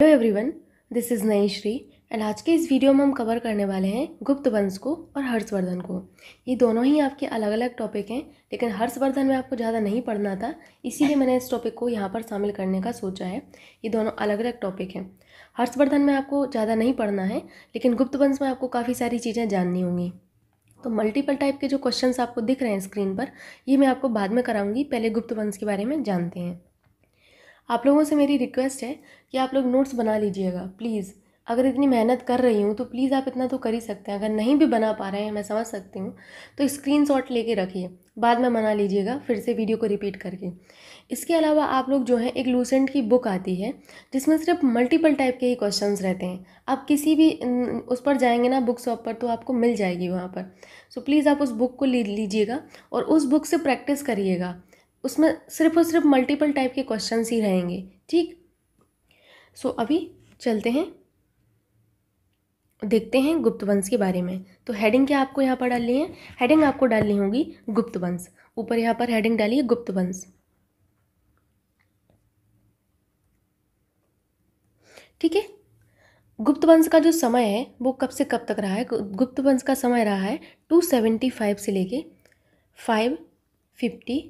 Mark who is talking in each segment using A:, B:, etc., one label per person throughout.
A: hello everyone this is Shri and आज के इस वीडियो में हम कवर करने वाले हैं गुप्त वंश को और हर्षवर्धन को ये दोनों ही आपके अलग अलग टॉपिक हैं लेकिन हर्षवर्धन में आपको ज़्यादा नहीं पढ़ना था इसीलिए मैंने इस टॉपिक को यहाँ पर शामिल करने का सोचा है ये दोनों अलग अलग टॉपिक हैं हर्षवर्धन में आपको ज़्यादा नहीं पढ़ना है लेकिन गुप्त वंश में आपको काफ़ी सारी चीज़ें जाननी होंगी तो मल्टीपल टाइप के जो क्वेश्चन आपको दिख रहे हैं स्क्रीन पर ये मैं आपको बाद में कराऊंगी पहले गुप्त वंश के बारे में जानते हैं आप लोगों से मेरी रिक्वेस्ट है कि आप लोग नोट्स बना लीजिएगा प्लीज़ अगर इतनी मेहनत कर रही हूँ तो प्लीज़ आप इतना तो कर ही सकते हैं अगर नहीं भी बना पा रहे हैं मैं समझ सकती हूँ तो स्क्रीन शॉट लेके रखिए बाद में मना लीजिएगा फिर से वीडियो को रिपीट करके इसके अलावा आप लोग जो है एक लूसेंट की बुक आती है जिसमें सिर्फ मल्टीपल टाइप के ही क्वेश्चन रहते हैं आप किसी भी उस पर जाएंगे ना बुक शॉप पर तो आपको मिल जाएगी वहाँ पर सो प्लीज़ आप उस बुक को ले लीजिएगा और उस बुक से प्रैक्टिस करिएगा उसमें सिर्फ और सिर्फ मल्टीपल टाइप के क्वेश्चन ही रहेंगे ठीक सो so, अभी चलते हैं देखते हैं गुप्त वंश के बारे में तो हेडिंग क्या आपको यहाँ पर डालनी है हेडिंग आपको डालनी होगी गुप्त वंश ऊपर यहाँ पर हेडिंग डालिए गुप्त वंश ठीक है गुप्त वंश का जो समय है वो कब से कब तक रहा है गुप्त वंश का समय रहा है टू सेवेंटी फाइव से लेके फाइव फिफ्टी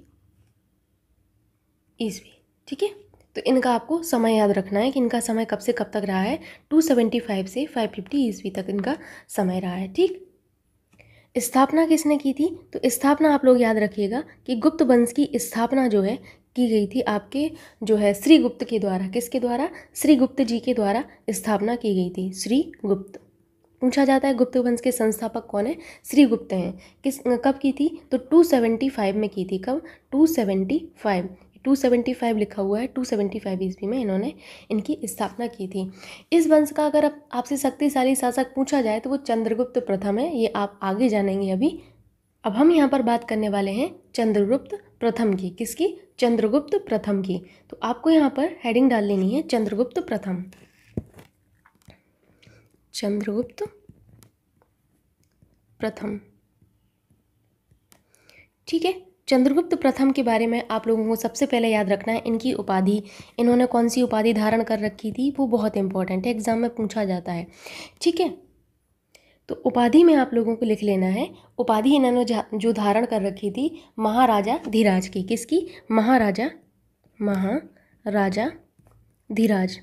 A: ईस्वी ठीक है तो इनका आपको समय याद रखना है कि इनका समय कब से कब तक रहा है टू सेवेंटी फाइव से फाइव फिफ्टी ईस्वी तक इनका समय रहा है ठीक स्थापना किसने की थी तो स्थापना आप लोग याद रखिएगा कि गुप्त वंश की स्थापना जो है की गई थी आपके जो है श्रीगुप्त के द्वारा किसके द्वारा श्रीगुप्त जी के द्वारा स्थापना की गई थी श्रीगुप्त पूछा जाता है गुप्त वंश के संस्थापक कौन है श्रीगुप्त हैं किस कब की थी तो 275 में की थी कब 275 टू सेवेंटी फाइव लिखा हुआ है टू सेवेंटी फाइव ईस्वी में इन्होंने इनकी स्थापना की थी इस वंश का अगर आप आपसे शक्तिशाली शासक पूछा जाए तो वो चंद्रगुप्त प्रथम है ये आप आगे जानेंगे अभी अब हम यहाँ पर बात करने वाले हैं चंद्रगुप्त प्रथम की किसकी चंद्रगुप्त प्रथम की तो आपको यहाँ पर हेडिंग डाल लेनी है चंद्रगुप्त प्रथम चंद्रगुप्त प्रथम ठीक है चंद्रगुप्त प्रथम के बारे में आप लोगों को सबसे पहले याद रखना है इनकी उपाधि इन्होंने कौन सी उपाधि धारण कर रखी थी वो बहुत इंपॉर्टेंट है एग्ज़ाम में पूछा जाता है ठीक है तो उपाधि में आप लोगों को लिख लेना है उपाधि इन्होंने जो धारण कर रखी थी महाराजा धीराज की किसकी महाराजा महाराजा धीराज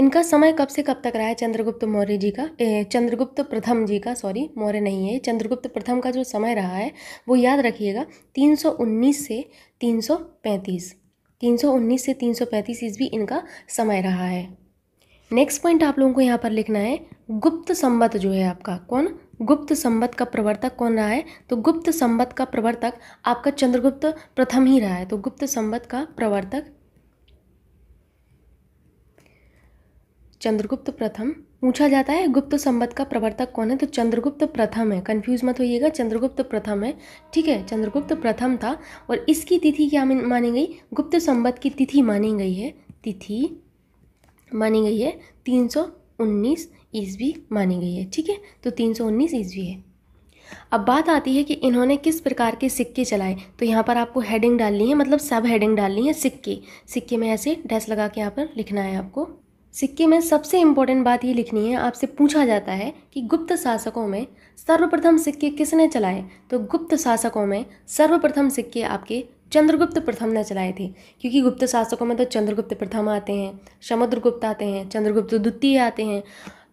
A: इनका समय कब से कब तक रहा है चंद्रगुप्त मौर्य जी का चंद्रगुप्त प्रथम जी का सॉरी मौर्य नहीं है चंद्रगुप्त प्रथम का जो समय रहा है वो याद रखिएगा 319 से 335 319 से 335 ईस्वी इनका समय रहा है नेक्स्ट पॉइंट आप लोगों को यहाँ पर लिखना है गुप्त संबत जो है आपका कौन गुप्त संबत का प्रवर्तक कौन रहा है तो गुप्त संबत का प्रवर्तक आपका चंद्रगुप्त प्रथम ही रहा है तो गुप्त संबत का प्रवर्तक चंद्रगुप्त प्रथम पूछा जाता है गुप्त संबत का प्रवर्तक कौन है तो चंद्रगुप्त प्रथम है कंफ्यूज मत होइएगा चंद्रगुप्त प्रथम है ठीक है चंद्रगुप्त प्रथम था और इसकी तिथि क्या मानी गई गुप्त संबत की तिथि मानी गई है तिथि मानी गई है तीन सौ उन्नीस ईस्वी मानी गई है ठीक है तो तीन सौ उन्नीस ईस्वी है अब बात आती है कि इन्होंने किस प्रकार के सिक्के चलाए तो यहाँ पर आपको हेडिंग डालनी है मतलब सब हेडिंग डालनी है सिक्के सिक्के में ऐसे डैश लगा के यहाँ पर लिखना है आपको सिक्के में सबसे इम्पोर्टेंट बात ये लिखनी है आपसे पूछा जाता है कि गुप्त शासकों में सर्वप्रथम सिक्के किसने चलाए तो गुप्त शासकों में सर्वप्रथम सिक्के आपके चंद्रगुप्त प्रथम ने चलाए थे क्योंकि गुप्त शासकों में तो चंद्रगुप्त प्रथम आते हैं समुद्रगुप्त आते हैं चंद्रगुप्त द्वितीय आते हैं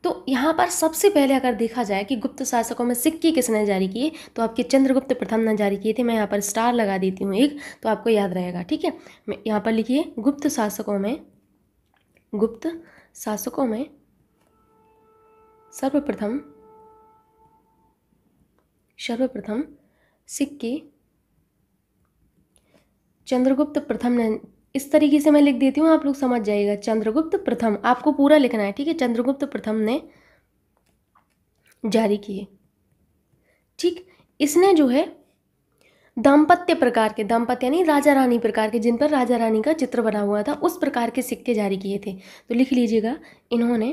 A: तो यहाँ पर सबसे पहले अगर देखा जाए कि गुप्त शासकों में सिक्के किसने जारी किए तो आपके चंद्रगुप्त प्रथम ने जारी किए थे मैं यहाँ पर स्टार लगा देती हूँ एक तो आपको याद रहेगा ठीक है यहाँ पर लिखिए गुप्त शासकों में गुप्त शासकों में सर्वप्रथम सर्वप्रथम सिक्के चंद्रगुप्त प्रथम ने इस तरीके से मैं लिख देती हूँ आप लोग समझ जाइएगा चंद्रगुप्त प्रथम आपको पूरा लिखना है ठीक है चंद्रगुप्त प्रथम ने जारी किए ठीक इसने जो है दाम्पत्य प्रकार के दाम्पत्य यानी राजा रानी प्रकार के जिन पर राजा रानी का चित्र बना हुआ था उस प्रकार के सिक्के जारी किए थे तो लिख लीजिएगा इन्होंने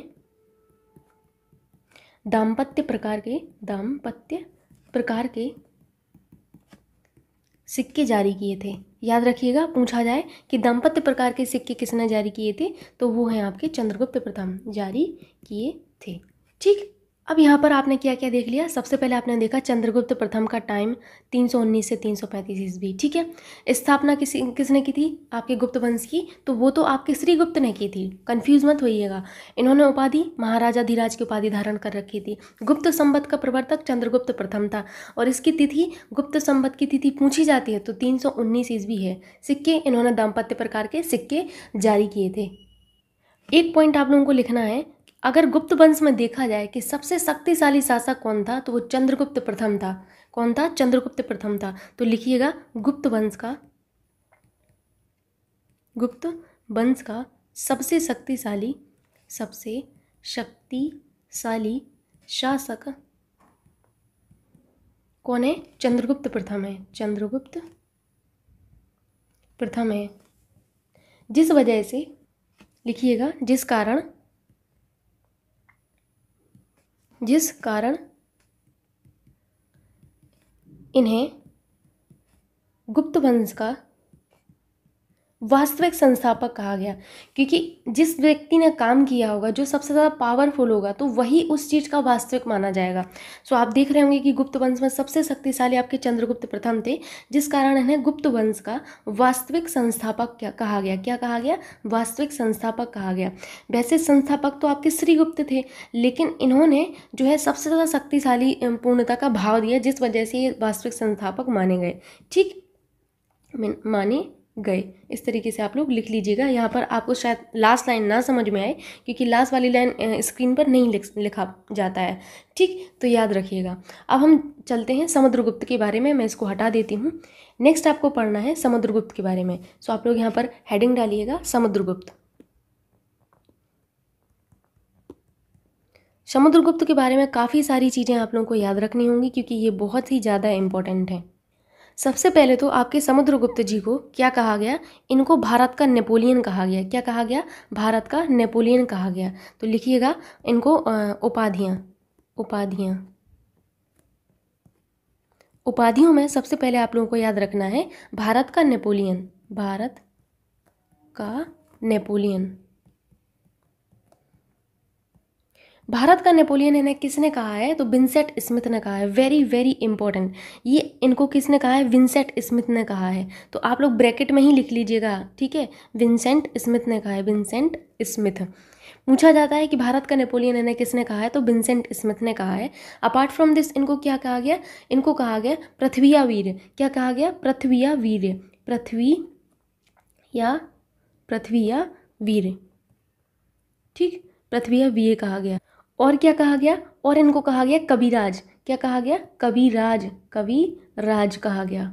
A: दाम्पत्य प्रकार के दाम्पत्य प्रकार के सिक्के जारी किए थे याद रखिएगा पूछा जाए कि दाम्पत्य प्रकार के सिक्के किसने जारी किए थे तो वो हैं आपके चंद्रगुप्त प्रथम जारी किए थे ठीक अब यहाँ पर आपने क्या क्या देख लिया सबसे पहले आपने देखा चंद्रगुप्त प्रथम का टाइम 319 से 335 ईस्वी ठीक है स्थापना किसी किसने की थी आपके गुप्त वंश की तो वो तो आपके श्रीगुप्त ने की थी कंफ्यूज मत होइएगा इन्होंने उपाधि महाराजा धीराज की उपाधि धारण कर रखी थी गुप्त संबत का प्रवर्तक चंद्रगुप्त प्रथम था और इसकी तिथि गुप्त संबत की तिथि पूछी जाती है तो तीन सौ ईस्वी है सिक्के इन्होंने दाम्पत्य प्रकार के सिक्के जारी किए थे एक पॉइंट आप लोगों को लिखना है अगर गुप्त वंश में देखा जाए कि सबसे शक्तिशाली शासक कौन था तो वो चंद्रगुप्त प्रथम था कौन था चंद्रगुप्त प्रथम था तो लिखिएगा गुप्त वंश का गुप्त वंश का सबसे शक्तिशाली सबसे शक्तिशाली शासक कौन है चंद्रगुप्त प्रथम है चंद्रगुप्त प्रथम है जिस वजह से लिखिएगा जिस कारण जिस कारण इन्हें गुप्त वंश का वास्तविक संस्थापक कहा गया क्योंकि जिस व्यक्ति ने काम किया होगा जो सबसे ज़्यादा पावरफुल होगा तो वही उस चीज़ का वास्तविक माना जाएगा सो आप देख रहे होंगे कि गुप्त वंश में सबसे शक्तिशाली आपके चंद्रगुप्त प्रथम थे जिस कारण इन्हें गुप्त वंश का वास्तविक संस्थापक क्या कहा गया क्या कहा गया वास्तविक संस्थापक कहा गया वैसे संस्थापक तो आपके श्रीगुप्त थे लेकिन इन्होंने जो है सबसे ज़्यादा शक्तिशाली पूर्णता का भाव दिया जिस वजह से ये वास्तविक संस्थापक माने गए ठीक माने गए इस तरीके से आप लोग लिख लीजिएगा यहाँ पर आपको शायद लास्ट लाइन ना समझ में आए क्योंकि लास्ट वाली लाइन स्क्रीन पर नहीं लिखा जाता है ठीक तो याद रखिएगा अब हम चलते हैं समुद्रगुप्त के बारे में मैं इसको हटा देती हूँ नेक्स्ट आपको पढ़ना है समुद्रगुप्त के बारे में सो आप लोग यहाँ पर हेडिंग डालिएगा समुद्रगुप्त समुद्रगुप्त के बारे में काफ़ी सारी चीज़ें आप लोगों को याद रखनी होंगी क्योंकि ये बहुत ही ज़्यादा इम्पॉर्टेंट हैं सबसे पहले तो आपके समुद्रगुप्त जी को क्या कहा गया इनको भारत का नेपोलियन कहा गया क्या कहा गया भारत का नेपोलियन कहा गया तो लिखिएगा इनको उपाधियाँ उपाधियाँ उपाधियों में सबसे पहले आप लोगों को याद रखना है भारत का नेपोलियन भारत का नेपोलियन भारत का नेपोलियन इन्हें किसने कहा है तो विंसेट स्मिथ ने कहा है वेरी वेरी इंपॉर्टेंट ये इनको किसने कहा है विंसेट स्मिथ ने कहा है तो आप लोग ब्रैकेट में ही लिख लीजिएगा ठीक है विंसेंट स्मिथ ने कहा है विंसेंट स्मिथ पूछा जाता है कि भारत का नेपोलियन इन्हें किसने कहा है तो विंसेंट स्मिथ ने कहा है अपार्ट फ्रॉम दिस इनको क्या कहा गया इनको कहा गया पृथ्विया वीर क्या कहा गया पृथ्विया वीर पृथ्वी या पृथ्वी या वीर ठीक पृथ्वी या वीर कहा गया और क्या कहा गया और इनको कहा गया कविराज क्या कहा गया कविराज कविराज कहा गया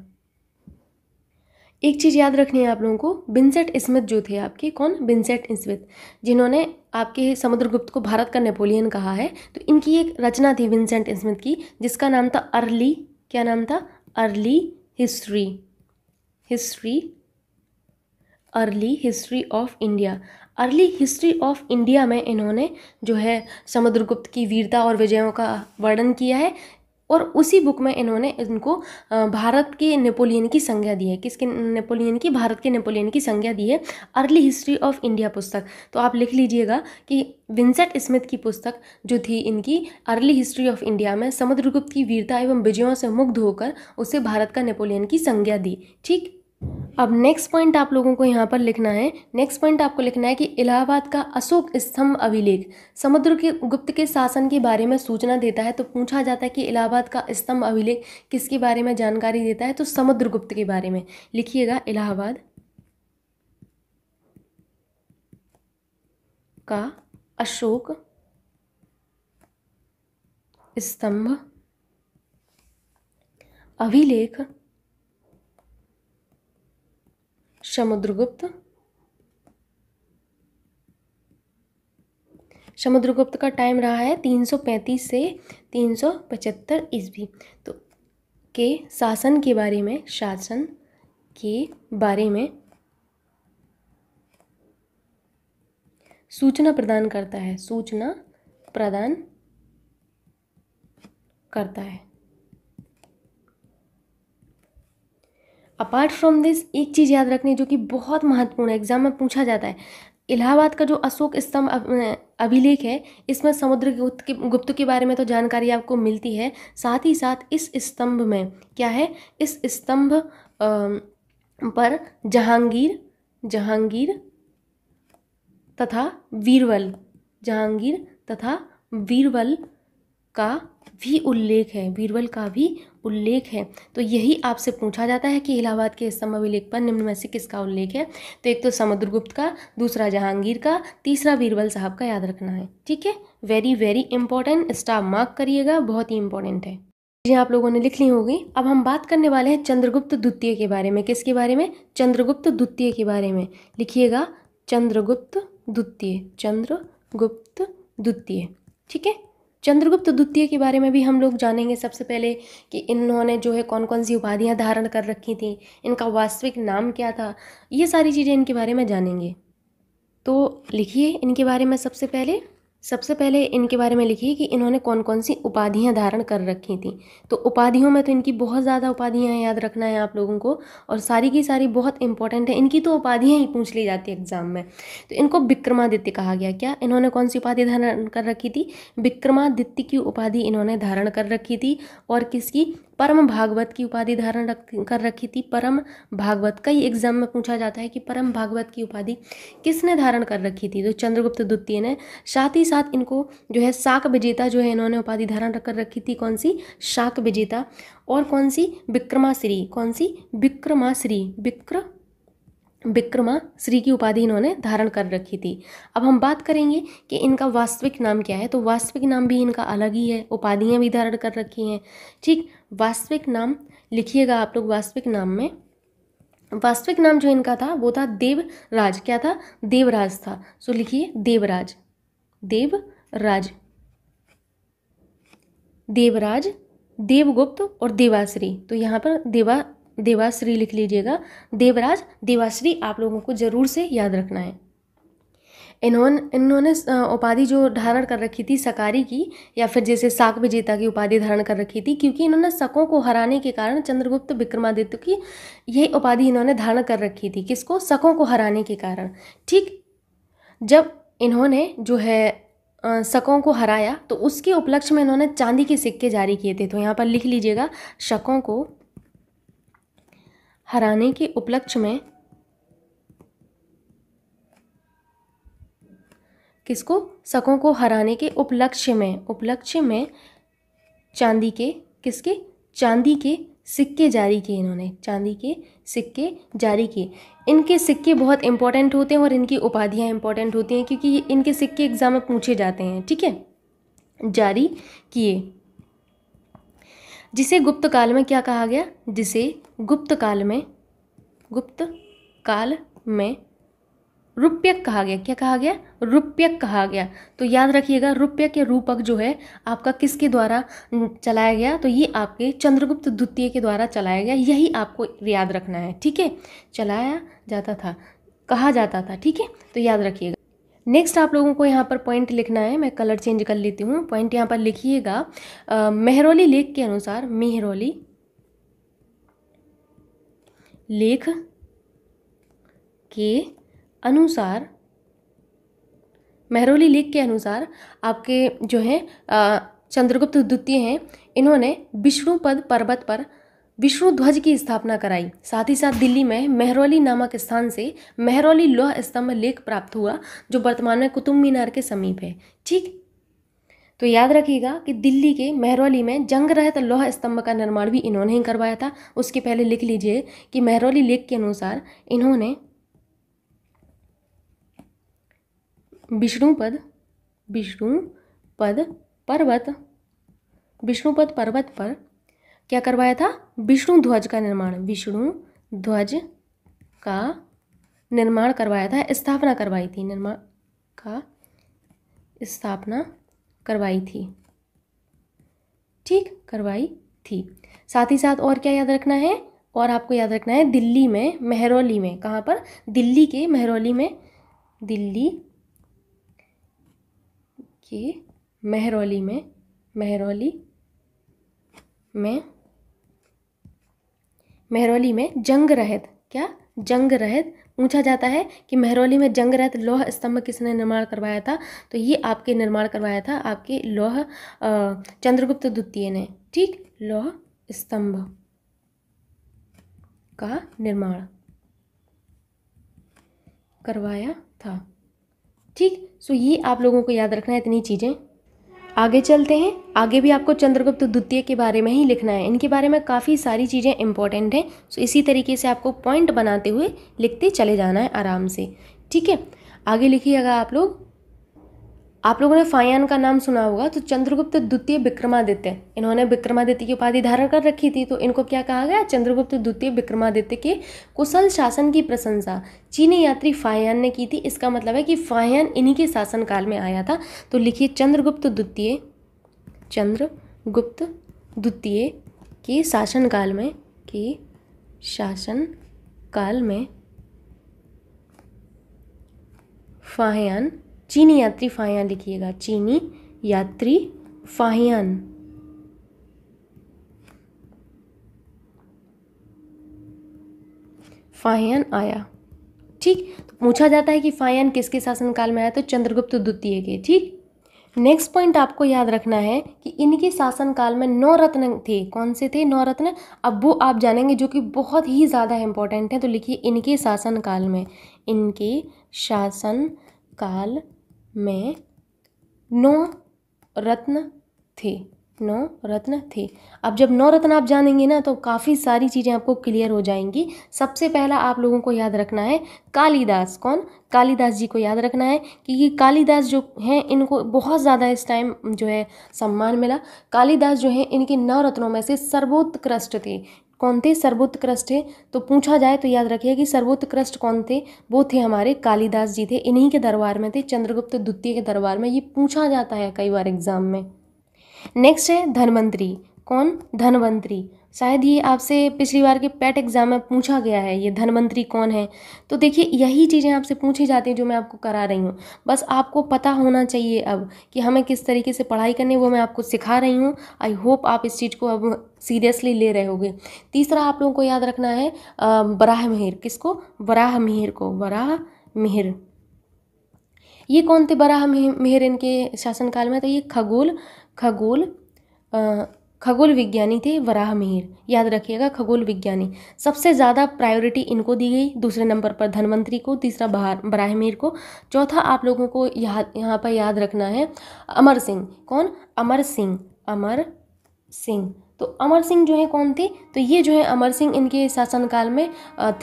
A: एक चीज़ याद रखनी है आप लोगों को बिन्सेट स्मिथ जो थे आपके कौन बिन्सेट स्मिथ जिन्होंने आपके समुद्रगुप्त को भारत का नेपोलियन कहा है तो इनकी एक रचना थी विंसेंट स्मिथ की जिसका नाम था अर्ली क्या नाम था early history history early history of India early history of India में इन्होंने जो है समुद्रगुप्त की वीरता और विजयों का वर्णन किया है और उसी बुक में इन्होंने इनको भारत के नेपोलियन की संज्ञा दी है किसके नेपोलियन की भारत के नेपोलियन की संज्ञा दी है अर्ली हिस्ट्री ऑफ इंडिया पुस्तक तो आप लिख लीजिएगा कि विंसेंट स्मिथ की पुस्तक जो थी इनकी अर्ली हिस्ट्री ऑफ इंडिया में समुद्रगुप्त की वीरता एवं विजयों से मुग्ध होकर उसे भारत का नेपोलियन की संज्ञा दी ठीक अब नेक्स्ट पॉइंट आप लोगों को यहाँ पर लिखना है नेक्स्ट पॉइंट आपको लिखना है कि इलाहाबाद का अशोक स्तंभ अभिलेख समुद्र के गुप्त के शासन के बारे में सूचना देता है तो पूछा जाता है कि इलाहाबाद का स्तंभ अभिलेख किसके बारे में जानकारी देता है तो समुद्रगुप्त के बारे में लिखिएगा इलाहाबाद का अशोक स्तंभ अभिलेख समुद्रगुप्त समुद्रगुप्त का टाइम रहा है 335 से 375 ईस्वी तो के शासन के बारे में शासन के बारे में सूचना प्रदान करता है सूचना प्रदान करता है अपार्ट फ्रॉम दिस एक चीज़ याद रखनी है जो कि बहुत महत्वपूर्ण है एग्जाम में पूछा जाता है इलाहाबाद का जो अशोक स्तंभ अभिलेख है इसमें समुद्र गुप्त के गुप्त के बारे में तो जानकारी आपको मिलती है साथ ही साथ इस स्तंभ में क्या है इस स्तंभ पर जहांगीर जहांगीर तथा वीरवल जहांगीर तथा वीरवल का भी उल्लेख है बीरबल का भी उल्लेख है तो यही आपसे पूछा जाता है कि इलाहाबाद के अभिलेख पर निम्न में से किसका उल्लेख है तो एक तो समुद्रगुप्त का दूसरा जहांगीर का तीसरा बीरबल साहब का याद रखना है ठीक है very very important star mark करिएगा बहुत ही इंपॉर्टेंट है जी हाँ, आप लोगों ने लिख ली होगी अब हम बात करने वाले हैं चंद्रगुप्त द्वितीय के बारे में किसके बारे में चंद्रगुप्त द्वितीय के बारे में लिखिएगा चंद्रगुप्त द्वितीय चंद्रगुप्त द्वितीय ठीक है चंद्रगुप्त द्वितीय के बारे में भी हम लोग जानेंगे सबसे पहले कि इन्होंने जो है कौन कौन सी उपाधियाँ धारण कर रखी थी इनका वास्तविक नाम क्या था ये सारी चीज़ें इनके बारे में जानेंगे तो लिखिए इनके बारे में सबसे पहले सबसे पहले इनके बारे में लिखिए कि इन्होंने कौन कौन सी उपाधियाँ धारण कर रखी थी तो उपाधियों में तो इनकी बहुत ज़्यादा उपाधियाँ याद रखना है आप लोगों को और सारी की सारी बहुत इंपॉर्टेंट है इनकी तो उपाधियाँ ही पूछ ली जाती है एग्जाम में तो इनको विक्रमादित्य कहा गया क्या इन्होंने कौन सी उपाधि धारण कर रखी थी विक्रमादित्य की उपाधि इन्होंने धारण कर रखी थी और किसकी परम भागवत की उपाधि धारण रख कर रखी थी परम भागवत कई एग्जाम में पूछा जाता है कि परम भागवत की उपाधि किसने धारण कर रखी थी तो चंद्रगुप्त द्वितीय ने साथ ही साथ इनको जो है शाक विजेता जो है इन्होंने उपाधि धारण कर रखी थी कौन सी शाक विजेता और कौन सी विक्रमाश्री कौन सी विक्रमाश्री विक्र विक्रमा श्री की उपाधि इन्होंने धारण कर रखी थी अब हम बात करेंगे कि इनका वास्तविक नाम क्या है तो वास्तविक नाम भी इनका अलग ही है उपाधियाँ भी धारण कर रखी हैं ठीक वास्तविक नाम लिखिएगा आप लोग वास्तविक नाम में वास्तविक नाम जो इनका था वो था देवराज क्या था देवराज था सो लिखिए देवराज देवराज देवराज देवगुप्त और देवाश्री तो यहाँ पर देवा देवाश्री लिख लीजिएगा देवराज देवाश्री आप लोगों को ज़रूर से याद रखना है इन्होंने इन्होंने उपाधि जो धारण कर रखी थी सकारी की या फिर जैसे साक विजेता की उपाधि धारण कर रखी थी क्योंकि इन्होंने शकों को हराने के कारण चंद्रगुप्त विक्रमादित्य की यही उपाधि इन्होंने धारण कर रखी थी किसको शकों को हराने के कारण ठीक जब इन्होंने जो है शकों को हराया तो उसके उपलक्ष्य में इन्होंने चांदी के सिक्के जारी किए थे तो यहाँ पर लिख लीजिएगा शकों को हराने के उपलक्ष्य में किसको सकों को हराने के उपलक्ष्य में उपलक्ष्य में चांदी के किसके चांदी के सिक्के जारी किए इन्होंने चांदी के सिक्के जारी किए इनके सिक्के बहुत इंपॉर्टेंट होते हैं और इनकी उपाधियाँ इंपॉर्टेंट होती हैं क्योंकि ये इनके सिक्के एग्ज़ाम में पूछे जाते हैं ठीक है जारी किए जिसे गुप्त काल में क्या कहा गया जिसे गुप्त काल में गुप्त काल में रुपयक कहा गया क्या कहा गया रुपयक कहा गया तो याद रखिएगा रुपयक या रूपक जो है आपका किसके द्वारा चलाया गया तो ये आपके चंद्रगुप्त द्वितीय के द्वारा चलाया गया यही आपको याद रखना है ठीक है चलाया जाता था कहा जाता था ठीक है तो याद रखिएगा नेक्स्ट आप लोगों को यहाँ पर पॉइंट लिखना है मैं कलर चेंज कर लेती हूँ पॉइंट यहाँ पर लिखिएगा मेहरौली लेख के अनुसार मेहरौली लेख के अनुसार मेहरौली लेख के अनुसार आपके जो हैं चंद्रगुप्त द्वितीय हैं इन्होंने विष्णुपद पर्वत पर विष्णु ध्वज की स्थापना कराई साथ ही साथ दिल्ली में मेहरौली नामक स्थान से मेहरौली लोह स्तंभ लेख प्राप्त हुआ जो वर्तमान में कुतुब मीनार के समीप है ठीक तो याद रखिएगा कि दिल्ली के मेहरौली में जंग रहत लोह स्तंभ का निर्माण भी इन्होंने ही करवाया था उसके पहले लिख लीजिए कि मेहरौली लेख के अनुसार इन्होंने विष्णुपद विष्णु पद पर्वत विष्णुपद पर्वत पर क्या करवाया था विष्णु ध्वज का निर्माण विष्णु ध्वज का निर्माण करवाया था स्थापना करवाई थी निर्माण का स्थापना करवाई थी ठीक करवाई थी साथ ही साथ और क्या याद रखना है और आपको याद रखना है दिल्ली में मेहरौली में कहाँ पर दिल्ली के मेहरौली में दिल्ली के मेहरौली में मेहरौली में मेहरौली में जंग रहित क्या जंग रहित पूछा जाता है कि मेहरौली में जंग रहित लौह स्तंभ किसने निर्माण करवाया था तो ये आपके निर्माण करवाया था आपके लौह चंद्रगुप्त द्वितीय ने ठीक लौह स्तंभ का निर्माण करवाया था ठीक सो ये आप लोगों को याद रखना है इतनी चीज़ें आगे चलते हैं आगे भी आपको चंद्रगुप्त द्वितीय के बारे में ही लिखना है इनके बारे में काफ़ी सारी चीज़ें इंपॉर्टेंट हैं सो इसी तरीके से आपको पॉइंट बनाते हुए लिखते चले जाना है आराम से ठीक है आगे लिखिएगा आप लोग आप लोगों ने फायान का नाम सुना होगा तो चंद्रगुप्त द्वितीय विक्रमादित्य इन्होंने विक्रमादित्य की उपाधि धारण कर रखी थी तो इनको क्या कहा गया चंद्रगुप्त द्वितीय विक्रमादित्य के कुशल शासन की प्रशंसा चीनी यात्री फायान ने की थी इसका मतलब है कि फायान इन्हीं के शासनकाल में आया था तो लिखिए चंद्रगुप्त द्वितीय चंद्रगुप्त द्वितीय के शासनकाल में कि शासन काल में फाहयान चीनी यात्री फाहियान लिखिएगा चीनी यात्री फाहियान फाहियान आया ठीक तो पूछा जाता है कि फाहियान किसके शासनकाल में आया तो चंद्रगुप्त द्वितीय के ठीक नेक्स्ट पॉइंट आपको याद रखना है कि इनके शासनकाल में नौ रत्न थे कौन से थे नौ रत्न अब वो आप जानेंगे जो कि बहुत ही ज़्यादा इंपॉर्टेंट है तो लिखिए इनके शासनकाल में इनके शासन काल में नौ रत्न थे नौ रत्न थे अब जब नौ रत्न आप जानेंगे ना तो काफ़ी सारी चीज़ें आपको क्लियर हो जाएंगी सबसे पहला आप लोगों को याद रखना है कालिदास कौन कालिदास जी को याद रखना है कि ये कालिदास जो हैं इनको बहुत ज़्यादा इस टाइम जो है सम्मान मिला कालिदास जो है इनके नौ रत्नों में से सर्वोत्कृष्ट थे कौन थे सर्वोत्कृष्ट है तो पूछा जाए तो याद रखिए कि सर्वोत्कृष्ट कौन थे वो थे हमारे कालिदास जी थे इन्हीं के दरबार में थे चंद्रगुप्त द्वितीय के दरबार में ये पूछा जाता है कई बार एग्जाम में नेक्स्ट है धनवंतरी कौन धनवंतरी शायद ये आपसे पिछली बार के पेट एग्ज़ाम e में पूछा गया है ये धनवंतरी कौन है तो देखिए यही चीज़ें आपसे पूछी जाती हैं जो मैं आपको करा रही हूँ बस आपको पता होना चाहिए अब कि हमें किस तरीके से पढ़ाई करनी वो मैं आपको सिखा रही हूँ आई होप आप इस चीज़ को अब सीरियसली ले रहे होगे तीसरा आप लोगों को याद रखना है बराह किस किसको बराह मिहिर को बराह मिहिर ये कौन थे बराह मिहिर इनके शासनकाल में तो ये खगोल खगोल खगोल विज्ञानी थे वराह मिहिर याद रखिएगा खगोल विज्ञानी सबसे ज़्यादा प्रायोरिटी इनको दी गई दूसरे नंबर पर धनवंतरी को तीसरा बहार वराह मिहिर को चौथा आप लोगों को याद यहाँ पर याद रखना है अमर सिंह कौन अमर सिंह अमर सिंह तो अमर सिंह जो है कौन थे तो ये जो है अमर सिंह इनके शासनकाल में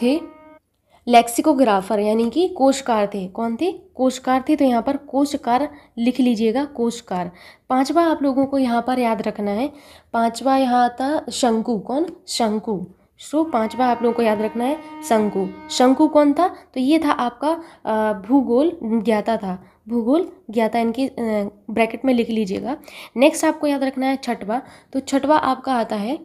A: थे लेक्सिकोग्राफर यानी कि कोशकार थे कौन थे कोशकार थे तो यहाँ पर कोशकार लिख लीजिएगा कोशकार पांचवा आप लोगों को यहाँ पर याद रखना है पांचवा यहाँ आता शंकु कौन शंकु सो पांचवा आप लोगों को याद रखना है शंकु शंकु कौन था तो ये था आपका भूगोल ज्ञाता था भूगोल ज्ञाता इनकी ब्रैकेट में लिख लीजिएगा नेक्स्ट आपको याद रखना है छठवा तो छठवा आपका आता है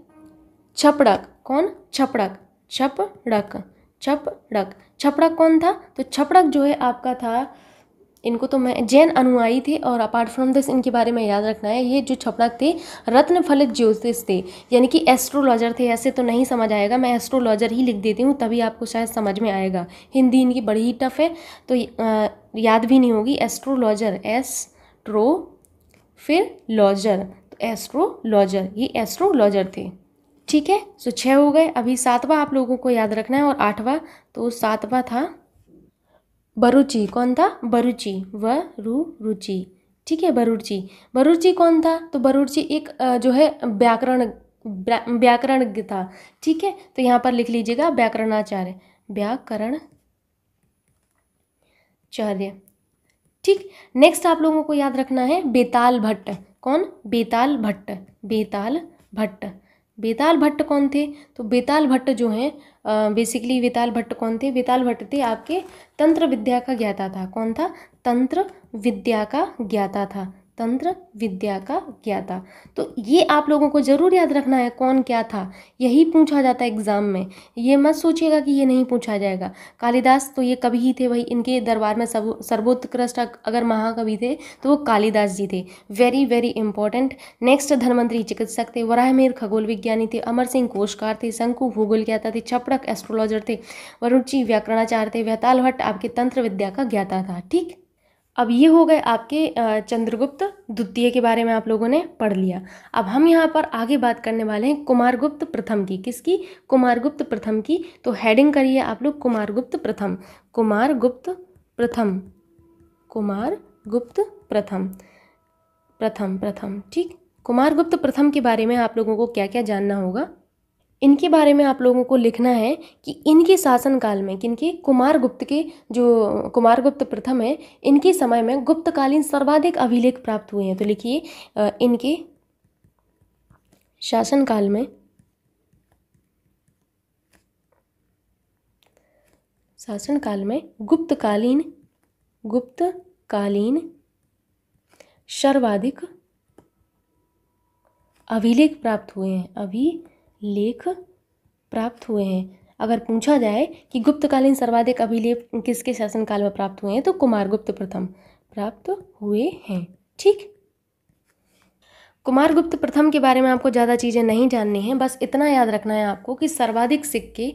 A: छपड़क कौन छपड़क छपड़क छपड़क छपड़क कौन था तो छपड़क जो है आपका था इनको तो मैं जैन अनुयायी थे और अपार्ट फ्रॉम दिस इनके बारे में याद रखना है ये जो छपड़क थे रत्न फलित ज्योतिष थे यानी कि एस्ट्रोलॉजर थे ऐसे तो नहीं समझ आएगा मैं एस्ट्रोलॉजर ही लिख देती हूँ तभी आपको शायद समझ में आएगा हिंदी इनकी बड़ी ही टफ है तो याद भी नहीं होगी एस्ट्रोलॉजर एस ट्रो फिर लॉजर तो एस्ट्रोलॉजर ये एस्ट्रोलॉजर थे ठीक है सो छः हो गए अभी सातवां आप लोगों को याद रखना है और आठवां तो सातवां था बरुचि कौन था बरुचि व रु रुचि ठीक है बरुचि बरुचि कौन था तो बरुचि एक जो है व्याकरण व्याकरणज्ञ था ठीक है तो यहाँ पर लिख लीजिएगा व्याकरणाचार्य व्याकरण चार्य ठीक नेक्स्ट आप लोगों को याद रखना है बेताल भट्ट कौन बेताल भट्ट बेताल भट्ट बेताल भट्ट कौन थे तो बेताल भट्ट जो हैं बेसिकली बेताल भट्ट कौन थे बेताल भट्ट थे आपके तंत्र विद्या का ज्ञाता था कौन था तंत्र विद्या का ज्ञाता था तंत्र विद्या का ज्ञाता तो ये आप लोगों को ज़रूर याद रखना है कौन क्या था यही पूछा जाता है एग्ज़ाम में ये मत सोचिएगा कि ये नहीं पूछा जाएगा कालिदास तो ये कवि ही थे भाई इनके दरबार में सब सर्वोत्कृष्ट अगर महाकवि थे तो वो कालिदास जी थे very very important next Dhanvantari चिकित्सक थे वराहमेर खगोल विज्ञानी थे अमर सिंह कोशकार थे शंकु भूगोल ज्ञाता थे छपड़क एस्ट्रोलॉजर थे वरुचि व्याकरणाचार्य थे वैताल भट्ट आपके तंत्र विद्या का ज्ञाता था ठीक अब ये हो गए आपके चंद्रगुप्त द्वितीय के बारे में आप लोगों ने पढ़ लिया अब हम यहाँ पर आगे बात करने वाले हैं कुमारगुप्त प्रथम की किसकी कुमारगुप्त प्रथम की तो हेडिंग करिए आप लोग कुमारगुप्त प्रथम कुमारगुप्त प्रथम कुमारगुप्त प्रथम प्रथम प्रथम ठीक कुमारगुप्त प्रथम के बारे में आप लोगों को क्या क्या जानना होगा इनके बारे में आप लोगों को लिखना है कि इनके शासनकाल में किनके कुमार गुप्त के जो कुमार गुप्त प्रथम है इनके समय में गुप्तकालीन सर्वाधिक अभिलेख प्राप्त हुए हैं तो लिखिए इनके शासनकाल में शासनकाल में गुप्तकालीन गुप्तकालीन सर्वाधिक अभिलेख प्राप्त हुए हैं अभी लेख प्राप्त हुए हैं अगर पूछा जाए कि गुप्तकालीन सर्वाधिक अभिलेख किसके शासनकाल में प्राप्त हुए हैं तो कुमारगुप्त प्रथम प्राप्त हुए हैं ठीक कुमारगुप्त प्रथम के बारे में आपको ज़्यादा चीज़ें नहीं जाननी हैं बस इतना याद रखना है आपको कि सर्वाधिक सिक्के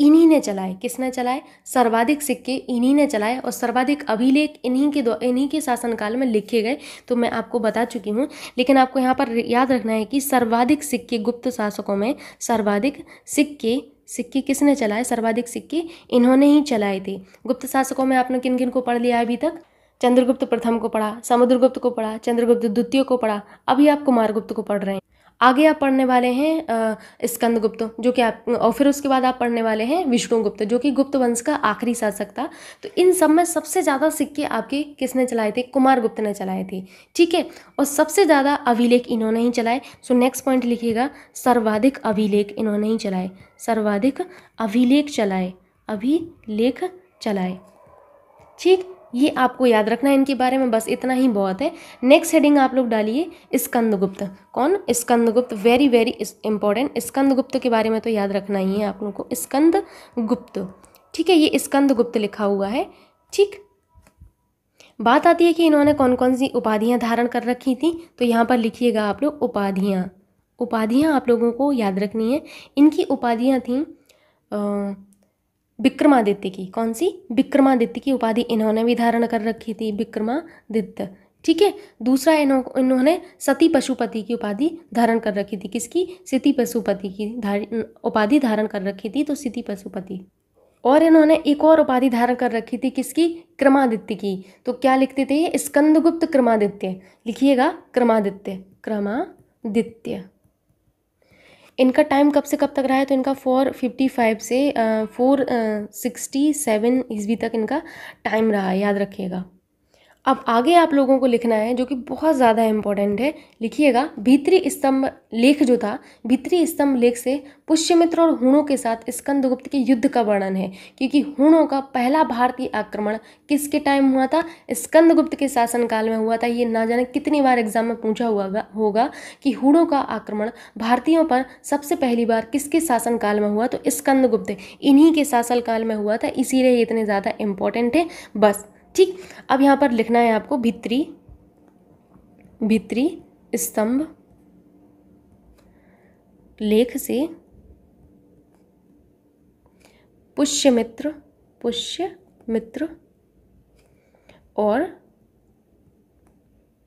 A: इन्हीं ने चलाए किसने चलाए सर्वाधिक सिक्के इन्हीं ने चलाए और सर्वाधिक अभिलेख इन्हीं के इन्हीं के शासनकाल में लिखे गए तो मैं आपको बता चुकी हूँ लेकिन आपको यहाँ पर याद रखना है कि सर्वाधिक सिक्के गुप्त शासकों में सर्वाधिक सिक्के सिक्के किसने चलाए सर्वाधिक सिक्के इन्होंने ही चलाए थे गुप्त शासकों में आपने किन किन को पढ़ लिया अभी तक चंद्रगुप्त प्रथम को पढ़ा समुद्रगुप्त को पढ़ा चंद्रगुप्त द्वितीय को पढ़ा अभी आप कुमारगुप्त को पढ़ रहे हैं आगे आप पढ़ने वाले हैं स्कंद गुप्त जो कि आप और फिर उसके बाद आप पढ़ने वाले हैं विष्णुगुप्त जो कि गुप्त वंश का आखिरी शासक था तो इन सब में सबसे ज़्यादा सिक्के आपके किसने चलाए थे कुमार गुप्त ने चलाए थे ठीक है और सबसे ज़्यादा अभिलेख इन्होंने ही चलाए सो नेक्स्ट पॉइंट लिखिएगा सर्वाधिक अभिलेख इन्होंने ही चलाए सर्वाधिक अभिलेख चलाए अभिलेख चलाए ठीक ये आपको याद रखना है इनके बारे में बस इतना ही बहुत है नेक्स्ट हेडिंग आप लोग डालिए स्कंदगुप्त कौन Skandagupta very very important Skandagupta के बारे में तो याद रखना ही है आप लोगों को स्कंदगुप्त ठीक है ये स्कंदगुप्त लिखा हुआ है ठीक बात आती है कि इन्होंने कौन कौन सी उपाधियाँ धारण कर रखी थी तो यहाँ पर लिखिएगा आप लोग उपाधियाँ उपाधियाँ आप लोगों को याद रखनी है इनकी उपाधियाँ आ, विक्रमादित्य की कौन सी विक्रमादित्य की उपाधि इन्होंने भी धारण कर रखी थी विक्रमादित्य ठीक है दूसरा इन्हों इन्होंने सती पशुपति की उपाधि धारण कर रखी थी किसकी सिति पशुपति की धार उपाधि धारण कर रखी थी तो सिति पशुपति और इन्होंने एक और उपाधि धारण कर रखी थी किसकी क्रमादित्य की तो क्या लिखते थे स्कंदगुप्त क्रमादित्य लिखिएगा क्रमादित्य क्रमादित्य इनका टाइम कब से कब तक रहा है तो इनका फोर फिफ्टी फाइव से फोर सिक्सटी सेवन ईस्वी तक इनका टाइम रहा है याद रखिएगा अब आगे आप लोगों को लिखना है जो कि बहुत ज़्यादा इम्पोर्टेंट है लिखिएगा भीतरी स्तंभ लेख जो था भीतरी स्तंभ लेख से पुष्यमित्र और हुणों के साथ स्कंदगुप्त के युद्ध का वर्णन है क्योंकि हुणों का पहला भारतीय आक्रमण किसके टाइम हुआ था स्कंदगुप्त के शासनकाल में हुआ था ये ना जाने कितनी बार एग्जाम में पूछा हुआ होगा कि हुणों का आक्रमण भारतीयों पर सबसे पहली बार किसके शासनकाल में हुआ तो स्कंदगुप्त इन्हीं के शासनकाल में हुआ था इसीलिए इतने ज़्यादा इम्पोर्टेंट है बस ठीक अब यहाँ पर लिखना है आपको भित्री भित्री स्तंभ लेख से पुष्य मित्र पुष्य मित्र और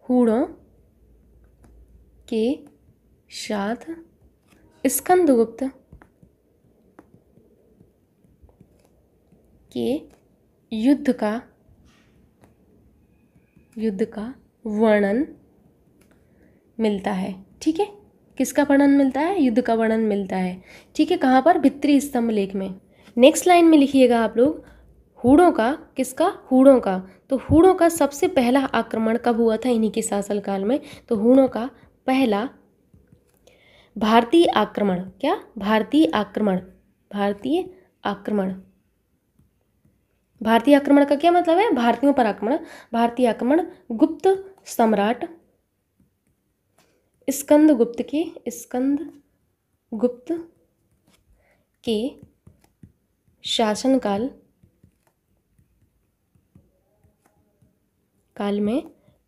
A: हूड़ों के साथ स्कंदगुप्त के युद्ध का युद्ध का वर्णन मिलता है ठीक है किसका वर्णन मिलता है युद्ध का वर्णन मिलता है ठीक है कहाँ पर भित्री स्तंभ लेख में नेक्स्ट लाइन में लिखिएगा आप लोग हुड़ों का किसका हुड़ों का तो हुड़ों का सबसे पहला आक्रमण कब हुआ था इन्हीं के शासनकाल में तो हुड़ों का पहला भारतीय आक्रमण क्या भारतीय आक्रमण भारतीय आक्रमण भारतीय आक्रमण का क्या मतलब है भारतीयों पर आक्रमण भारतीय आक्रमण गुप्त सम्राट स्कंद गुप्त के स्कंद गुप्त के शासनकाल काल में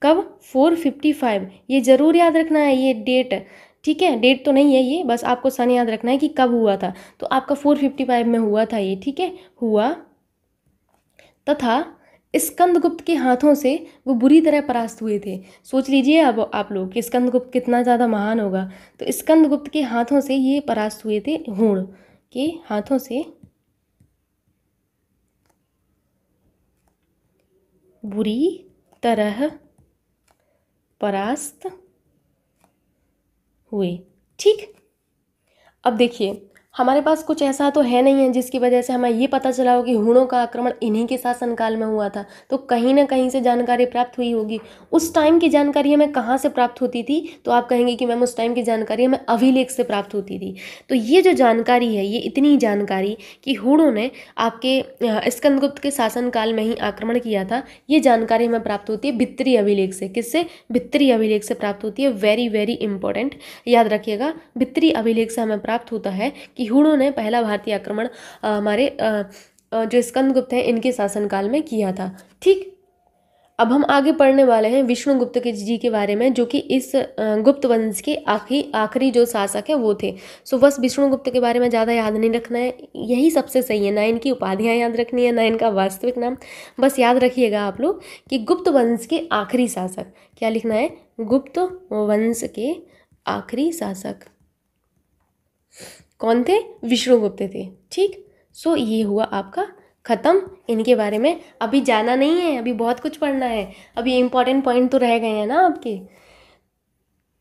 A: कब 455 ये ज़रूर याद रखना है ये डेट ठीक है डेट तो नहीं है ये बस आपको सन याद रखना है कि कब हुआ था तो आपका 455 में हुआ था ये ठीक है हुआ तथा स्कंदगुप्त के हाथों से वो बुरी तरह परास्त हुए थे सोच लीजिए अब आप लोग कि स्कंदगुप्त कितना ज़्यादा महान होगा तो स्कंदगुप्त के हाथों से ये परास्त हुए थे हूण के हाथों से बुरी तरह परास्त हुए ठीक अब देखिए हमारे पास कुछ ऐसा तो है नहीं है जिसकी वजह से हमें ये पता चला हो कि हुणों का आक्रमण इन्हीं के शासनकाल में हुआ था तो कहीं ना कहीं से जानकारी प्राप्त हुई होगी उस टाइम की जानकारी हमें कहाँ से प्राप्त होती थी तो आप कहेंगे कि मैम उस टाइम की जानकारी हमें अभिलेख से प्राप्त होती थी तो ये जो जानकारी है ये इतनी जानकारी कि हुड़ों ने आपके स्कंदगुप्त के शासनकाल में ही आक्रमण किया था ये जानकारी हमें प्राप्त होती है भित्तरी अभिलेख से किससे भित्तरी अभिलेख से प्राप्त होती है वेरी वेरी इंपॉर्टेंट याद रखिएगा भित्तरी अभिलेख से हमें प्राप्त होता है कि इहुड़ों ने पहला भारतीय आक्रमण हमारे जो स्कंदगुप्त हैं इनके शासनकाल में किया था ठीक अब हम आगे पढ़ने वाले हैं विष्णुगुप्त के जी के बारे में जो कि इस गुप्त वंश के आखिरी आखिरी जो शासक है वो थे सो बस विष्णुगुप्त के बारे में ज़्यादा याद नहीं रखना है यही सबसे सही है ना इनकी उपाधियाँ याद रखनी है ना इनका वास्तविक नाम बस याद रखिएगा आप लोग कि गुप्त वंश के आखिरी शासक क्या लिखना है गुप्त वंश के आखिरी शासक कौन थे विष्णुगुप्त थे ठीक सो ये हुआ आपका ख़त्म इनके बारे में अभी जाना नहीं है अभी बहुत कुछ पढ़ना है अभी इम्पॉर्टेंट पॉइंट तो रह गए हैं ना आपके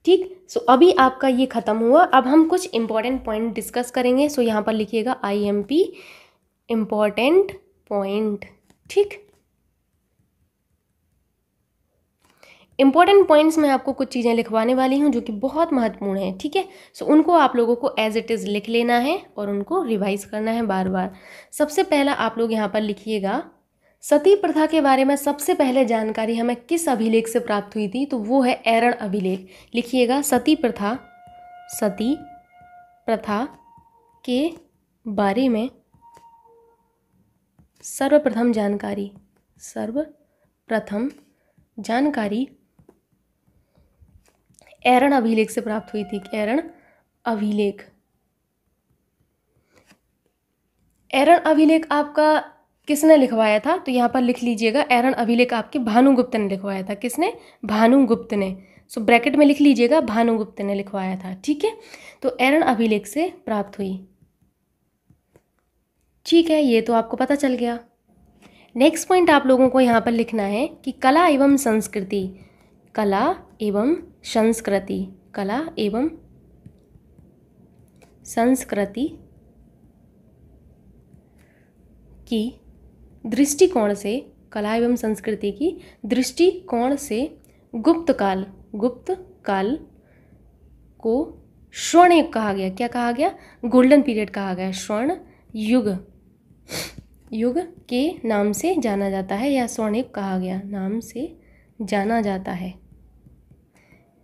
A: ठीक सो अभी आपका ये ख़त्म हुआ अब हम कुछ इम्पॉर्टेंट पॉइंट डिस्कस करेंगे सो यहाँ पर लिखिएगा I M P important point ठीक इंपॉर्टेंट पॉइंट्स मैं आपको कुछ चीज़ें लिखवाने वाली हूँ जो कि बहुत महत्वपूर्ण है ठीक है सो उनको आप लोगों को एज इट इज़ लिख लेना है और उनको रिवाइज करना है बार बार सबसे पहला आप लोग यहाँ पर लिखिएगा सती प्रथा के बारे में सबसे पहले जानकारी हमें किस अभिलेख से प्राप्त हुई थी तो वो है एरण अभिलेख लिखिएगा सती प्रथा सती प्रथा के बारे में सर्वप्रथम जानकारी सर्वप्रथम जानकारी एरण अभिलेख से प्राप्त हुई थी एरण अभिलेख एरण अभिलेख आपका किसने लिखवाया था तो यहाँ पर लिख लीजिएगा एरन अभिलेख आपके भानुगुप्त ने लिखवाया था किसने भानुगुप्त ने सो so, ब्रैकेट में लिख लीजिएगा भानुगुप्त ने लिखवाया था ठीक है तो एरन अभिलेख से प्राप्त हुई ठीक है ये तो आपको पता चल गया नेक्स्ट पॉइंट आप लोगों को यहाँ पर लिखना है कि कला एवं संस्कृति कला एवं संस्कृति कला एवं संस्कृति की दृष्टिकोण से कला एवं संस्कृति की दृष्टिकोण से गुप्त काल गुप्त काल को स्वर्ण युग कहा गया क्या कहा गया गोल्डन पीरियड कहा गया स्वर्ण युग युग के नाम से जाना जाता है या स्वर्ण युग कहा गया नाम से जाना जाता है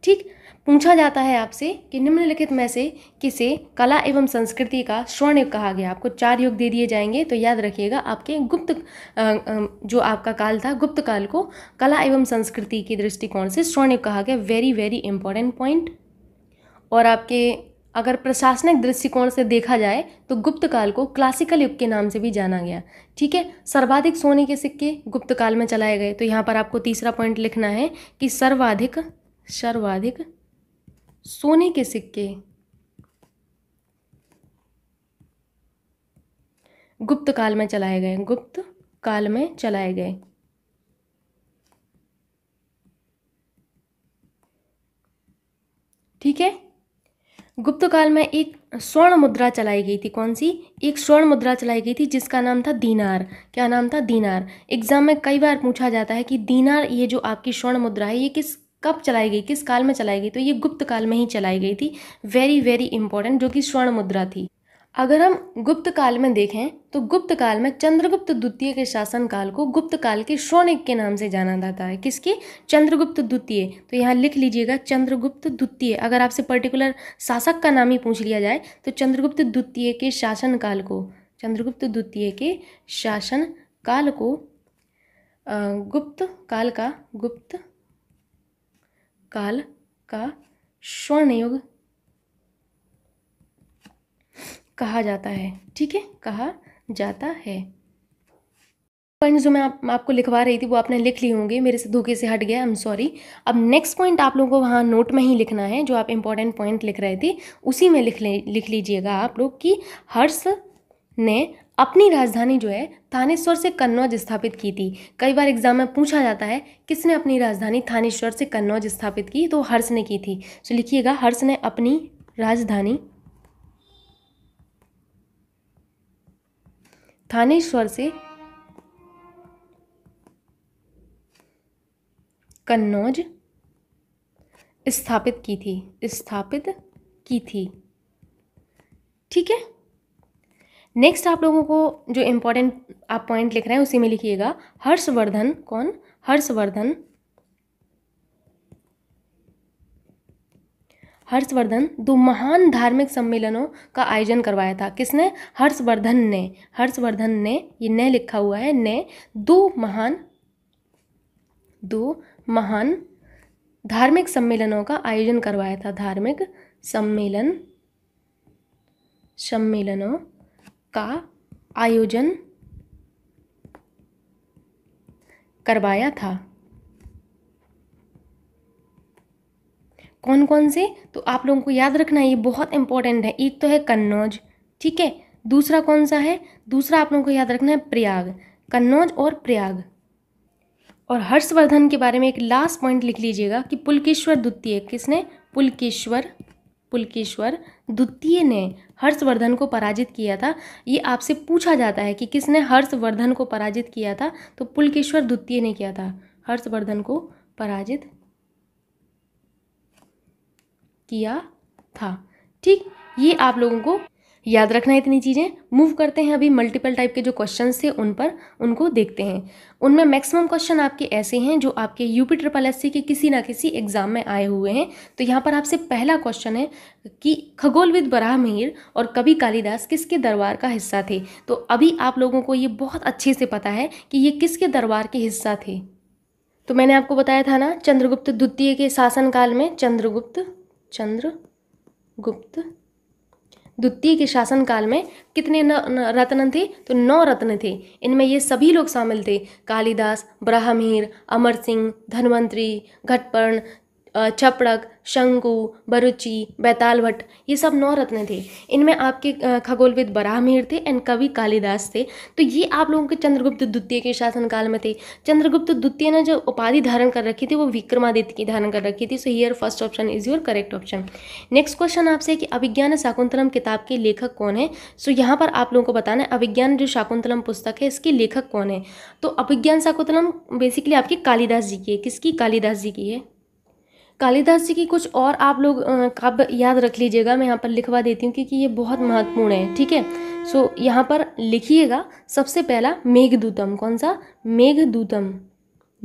A: ठीक पूछा जाता है आपसे कि निम्नलिखित में से किसे कला एवं संस्कृति का स्वर्ण युग कहा गया आपको चार युग दे दिए जाएंगे तो याद रखिएगा आपके गुप्त जो आपका काल था गुप्त काल को कला एवं संस्कृति के दृष्टिकोण से स्वर्ण युग कहा गया वेरी वेरी इंपॉर्टेंट पॉइंट और आपके अगर प्रशासनिक दृष्टिकोण से देखा जाए तो गुप्त काल को क्लासिकल युग के नाम से भी जाना गया ठीक है सर्वाधिक सोने के सिक्के गुप्त काल में चलाए गए तो यहाँ पर आपको तीसरा पॉइंट लिखना है कि सर्वाधिक सर्वाधिक सोने के सिक्के गुप्त काल में चलाए गए गुप्त काल में चलाए गए ठीक है गुप्त काल में एक स्वर्ण मुद्रा चलाई गई थी कौन सी एक स्वर्ण मुद्रा चलाई गई थी जिसका नाम था दीनार क्या नाम था दीनार एग्जाम में कई बार पूछा जाता है कि दीनार ये जो आपकी स्वर्ण मुद्रा है ये किस कब चलाई गई किस काल में चलाई गई तो ये गुप्त काल में ही चलाई गई थी वेरी वेरी इंपॉर्टेंट जो कि स्वर्ण मुद्रा थी अगर हम गुप्त काल में देखें तो गुप्त काल में चंद्रगुप्त द्वितीय के शासन काल को गुप्त काल के स्वर्णिक के नाम से जाना जाता है किसके चंद्रगुप्त द्वितीय तो यहाँ लिख लीजिएगा चंद्रगुप्त द्वितीय अगर आपसे पर्टिकुलर शासक का नाम ही पूछ लिया जाए तो चंद्रगुप्त द्वितीय के शासन काल को चंद्रगुप्त द्वितीय के शासन काल को गुप्त काल का गुप्त काल का स्वर्णयुग कहा जाता है ठीक है कहा जाता है पॉइंट जो मैं आप, आपको लिखवा रही थी वो आपने लिख ली होंगे मेरे से धोखे से हट गया आई एम सॉरी अब नेक्स्ट पॉइंट आप लोगों को वहाँ नोट में ही लिखना है जो आप इंपॉर्टेंट पॉइंट लिख रहे थे उसी में लिख ले लिख लीजिएगा आप लोग कि हर्ष ने अपनी राजधानी जो है थानेश्वर से कन्नौज स्थापित की थी कई बार एग्जाम में पूछा जाता है किसने अपनी राजधानी थानेश्वर से कन्नौज स्थापित की तो हर्ष ने की थी सो तो लिखिएगा हर्ष ने अपनी राजधानी थानेश्वर से कन्नौज स्थापित की थी स्थापित की थी ठीक है नेक्स्ट आप लोगों को जो इम्पोर्टेंट आप पॉइंट लिख रहे हैं उसी में लिखिएगा हर्षवर्धन कौन हर्षवर्धन हर्षवर्धन दो महान धार्मिक सम्मेलनों का आयोजन करवाया था किसने हर्षवर्धन ने हर्षवर्धन ने ये न लिखा हुआ है ने दो महान दो महान धार्मिक सम्मेलनों का आयोजन करवाया था धार्मिक सम्मेलन सम्मेलनों का आयोजन करवाया था कौन कौन से तो आप लोगों को याद रखना ये बहुत इंपॉर्टेंट है एक तो है कन्नौज ठीक है दूसरा कौन सा है दूसरा आप लोगों को याद रखना है प्रयाग कन्नौज और प्रयाग और हर्षवर्धन के बारे में एक लास्ट पॉइंट लिख लीजिएगा कि पुलकेश्वर द्वितीय किसने पुलकेश्वर पुलकेश्वर द्वितीय ने हर्षवर्धन को पराजित किया था ये आपसे पूछा जाता है कि किसने हर्षवर्धन को पराजित किया था तो पुलकेश्वर द्वितीय ने किया था हर्षवर्धन को पराजित किया था ठीक ये आप लोगों को याद रखना है इतनी चीज़ें मूव करते हैं अभी मल्टीपल टाइप के जो क्वेश्चन थे उन पर उनको देखते हैं उनमें मैक्सिमम क्वेश्चन आपके ऐसे हैं जो आपके यूपी ट्रिपल एस के किसी ना किसी एग्जाम में आए हुए हैं तो यहाँ पर आपसे पहला क्वेश्चन है कि खगोलविद बराह मिहिर और कवि कालिदास किसके दरबार का हिस्सा थे तो अभी आप लोगों को ये बहुत अच्छे से पता है कि ये किसके दरबार के हिस्सा थे तो मैंने आपको बताया था ना चंद्रगुप्त द्वितीय के शासनकाल में चंद्रगुप्त चंद्रगुप्त द्वितीय के शासनकाल में कितने न, न, रत्न थे तो नौ रत्न थे इनमें ये सभी लोग शामिल थे कालिदास ब्राह्मीर अमर सिंह धनवंतरी घटपर्ण चपड़क शंकु बरुचि बेताल भट्ट ये सब नौ रत्न थे इनमें आपके खगोलविद बराहमीर थे एंड कवि कालिदास थे तो ये आप लोगों के चंद्रगुप्त द्वितीय के शासनकाल में थे चंद्रगुप्त द्वितीय ने जो उपाधि धारण कर रखी थी वो विक्रमादित्य की धारण कर रखी थी so here first option is your correct option next question आपसे कि अभिज्ञान शाकुंतलम किताब के लेखक कौन है सो यहाँ पर आप लोगों को बताना है अभिज्ञान जो शाकुंतलम पुस्तक है इसके लेखक कौन है तो अभिज्ञान शाकुंतलम बेसिकली आपकी कालिदास जी की है किसकी कालिदास जी की है कालिदास जी की कुछ और आप लोग काव्य याद रख लीजिएगा मैं यहाँ पर लिखवा देती हूँ क्योंकि ये बहुत महत्वपूर्ण है ठीक है सो यहाँ पर लिखिएगा सबसे पहला मेघदूतम कौन सा मेघदूतम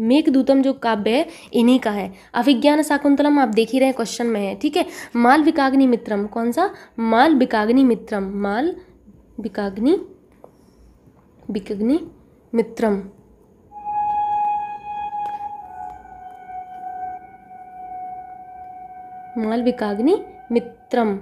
A: मेघदूतम जो काव्य है इन्हीं का है अभिज्ञान शाकुंतलम आप देख ही रहे क्वेश्चन में है ठीक है माल विकाग्नि मित्रम कौन सा माल विकाग्नि मित्रम माल विकाग्नि विकग्नि मित्रम मालविकाग्नि मित्रम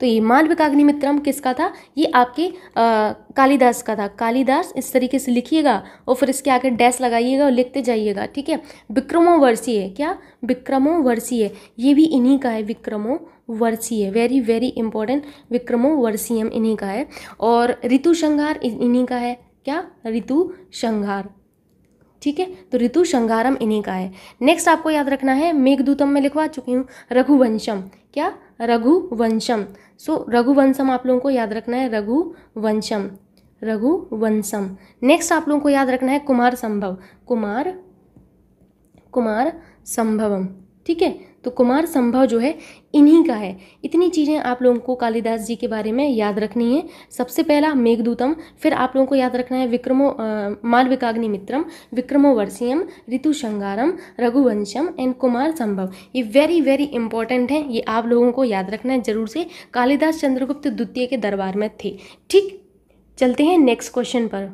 A: तो ये मालविकाग्नि मित्रम किसका था ये आपके आ, कालिदास का था कालिदास इस तरीके से लिखिएगा और फिर इसके आगे डैश लगाइएगा और लिखते जाइएगा ठीक है विक्रमो वर्षीय क्या विक्रमो वर्षीय ये भी इन्हीं का है Vikramorvashiyam very very important Vikramorvashiyam इन्हीं का है और ऋतु श्रृंगार इन्हीं का है क्या ऋतु श्रृंगार ठीक है तो ऋतु संगारम इन्हीं का है नेक्स्ट आपको याद रखना है मेघदूतम में लिखवा चुकी हूँ रघुवंशम क्या रघुवंशम सो रघुवंशम आप लोगों को याद रखना है रघुवंशम रघुवंशम नेक्स्ट आप लोगों को याद रखना है कुमार संभव कुमार कुमार संभवम ठीक है तो कुमार संभव जो है इन्हीं का है इतनी चीज़ें आप लोगों को कालिदास जी के बारे में याद रखनी है सबसे पहला मेघदूतम फिर आप लोगों को याद रखना है विक्रमो Malavikagnimitram Vikramorvashiyam Ritusamharam Raghuvansham and Kumarasambhava ये वेरी वेरी इंपॉर्टेंट हैं ये आप लोगों को याद रखना है ज़रूर से कालिदास चंद्रगुप्त द्वितीय के दरबार में थे ठीक चलते हैं नेक्स्ट क्वेश्चन पर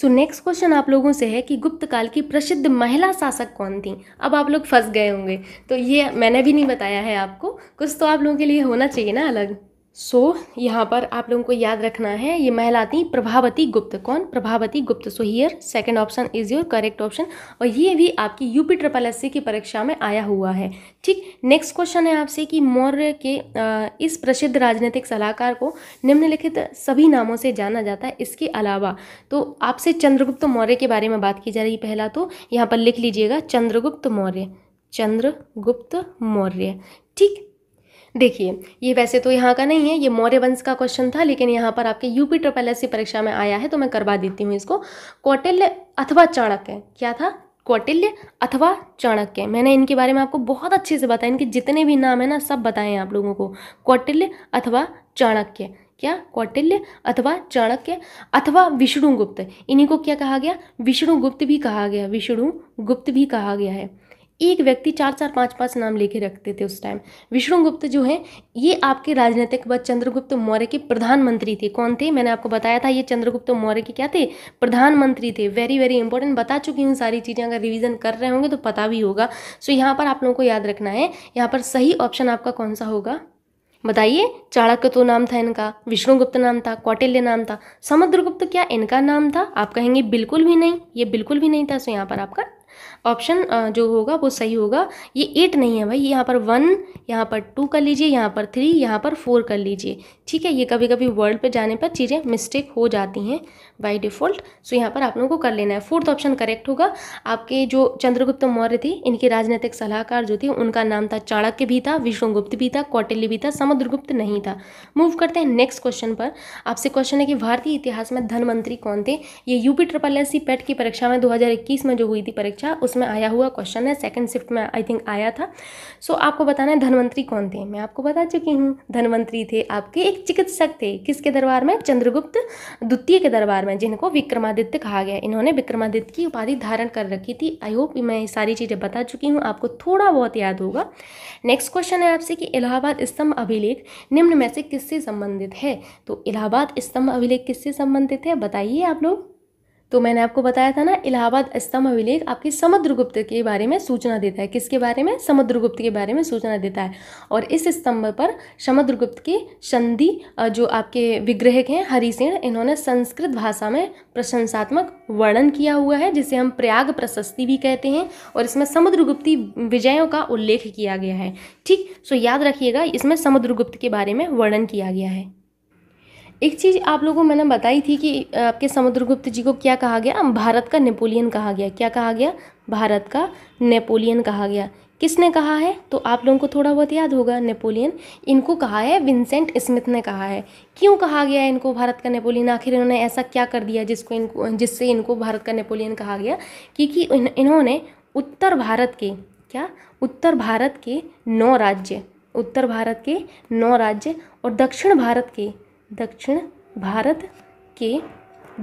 A: सो नेक्स्ट क्वेश्चन आप लोगों से है कि गुप्त काल की प्रसिद्ध महिला शासक कौन थी अब आप लोग फंस गए होंगे तो ये मैंने भी नहीं बताया है आपको कुछ तो आप लोगों के लिए होना चाहिए ना अलग सो so, यहाँ पर आप लोगों को याद रखना है ये महिला थी प्रभावती गुप्त कौन Prabhavati Gupta so here second option is your correct option और ये भी आपकी यूपी ट्रिपल एस की परीक्षा में आया हुआ है ठीक नेक्स्ट क्वेश्चन है आपसे कि मौर्य के इस प्रसिद्ध राजनीतिक सलाहकार को निम्नलिखित सभी नामों से जाना जाता है इसके अलावा तो आपसे चंद्रगुप्त मौर्य के बारे में बात की जा रही पहला तो यहाँ पर लिख लीजिएगा चंद्रगुप्त मौर्य चंद्रगुप्त मौर्य ठीक देखिए ये वैसे तो यहाँ का नहीं है ये मौर्य वंश का क्वेश्चन था लेकिन यहाँ पर आपके यूपी ट्रिपल एस परीक्षा में आया है तो मैं करवा देती हूँ इसको कौटिल्य अथवा चाणक्य क्या था कौटिल्य अथवा चाणक्य मैंने इनके बारे में आपको बहुत अच्छे से बताया इनके जितने भी नाम है ना सब बताए आप लोगों को कौटिल्य अथवा चाणक्य क्या कौटिल्य अथवा चाणक्य अथवा विष्णुगुप्त इन्हीं को क्या कहा गया विष्णुगुप्त भी कहा गया विष्णुगुप्त भी कहा गया है एक व्यक्ति चार चार पाँच पाँच नाम लेके रखते थे उस टाइम विष्णुगुप्त जो है ये आपके राजनीतिक व चंद्रगुप्त मौर्य के प्रधानमंत्री थे कौन थे मैंने आपको बताया था ये चंद्रगुप्त मौर्य के क्या थे प्रधानमंत्री थे वेरी वेरी इंपॉर्टेंट बता चुकी हूँ सारी चीज़ें अगर रिविजन कर रहे होंगे तो पता भी होगा सो यहाँ पर आप लोगों को याद रखना है यहाँ पर सही ऑप्शन आपका कौन सा होगा बताइए चाणक्य तो नाम था इनका विष्णुगुप्त नाम था कौटिल्य नाम था समुद्रगुप्त क्या इनका नाम था आप कहेंगे बिल्कुल भी नहीं ये बिल्कुल भी नहीं था सो यहाँ पर आपका ऑप्शन जो होगा वो सही होगा ये एट नहीं है भाई यहाँ पर वन यहाँ पर टू कर लीजिए यहाँ पर थ्री यहाँ पर फोर कर लीजिए ठीक है ये कभी कभी वर्ल्ड पे जाने पर चीज़ें मिस्टेक हो जाती हैं बाय डिफ़ॉल्ट सो यहाँ पर आप लोगों को कर लेना है फोर्थ ऑप्शन करेक्ट होगा आपके जो चंद्रगुप्त मौर्य थे इनके राजनीतिक सलाहकार जो थे उनका नाम था चाणक्य भी था विष्णुगुप्त भी था कौटिल्य भी था समुद्रगुप्त नहीं था मूव करते हैं नेक्स्ट क्वेश्चन पर आपसे क्वेश्चन है कि भारतीय इतिहास में धनमंत्री कौन थे ये UP triple S C PET की परीक्षा में दो में जो हुई थी परीक्षा उसमें आया हुआ क्वेश्चन है सेकंड शिफ्ट में आई थिंक आया था सो आपको बताना है धनवंतरी कौन थे मैं आपको बता चुकी हूँ धनवंतरी थे आपके एक चिकित्सक थे किसके दरबार में चंद्रगुप्त द्वितीय के दरबार में समय जिनको विक्रमादित्य कहा गया इन्होंने विक्रमादित्य की उपाधि धारण कर रखी थी आई होप मैं सारी चीज़ें बता चुकी हूँ आपको थोड़ा बहुत याद होगा नेक्स्ट क्वेश्चन है आपसे कि इलाहाबाद स्तंभ अभिलेख निम्न में से किससे संबंधित है तो इलाहाबाद स्तंभ अभिलेख किससे संबंधित है बताइए आप लोग तो मैंने आपको बताया था ना इलाहाबाद स्तंभ अभिलेख आपके समुद्रगुप्त के बारे में सूचना देता है किसके बारे में समुद्रगुप्त के बारे में सूचना देता है और इस स्तंभ पर समुद्रगुप्त के संधि जो आपके विग्रहक हैं हरिसेण इन्होंने संस्कृत भाषा में प्रशंसात्मक वर्णन किया हुआ है जिसे हम प्रयाग प्रशस्ति भी कहते हैं और इसमें समुद्रगुप्ती विजयों का उल्लेख किया गया है ठीक सो याद रखिएगा इसमें समुद्रगुप्त के बारे में वर्णन किया गया है एक चीज़ आप लोगों को मैंने बताई थी कि आपके समुद्रगुप्त जी को क्या कहा गया भारत का नेपोलियन कहा गया क्या कहा गया भारत का नेपोलियन कहा गया किसने कहा है तो आप लोगों को थोड़ा बहुत याद होगा नेपोलियन इनको कहा है विंसेंट स्मिथ ने कहा है क्यों कहा गया इनको भारत का नेपोलियन आखिर इन्होंने ऐसा क्या कर दिया जिसको इनको जिससे इनको भारत का नेपोलियन कहा गया क्योंकि इन्होंने उत्तर भारत के क्या उत्तर भारत के नौ राज्य उत्तर भारत के नौ राज्य और दक्षिण भारत के दक्षिण भारत के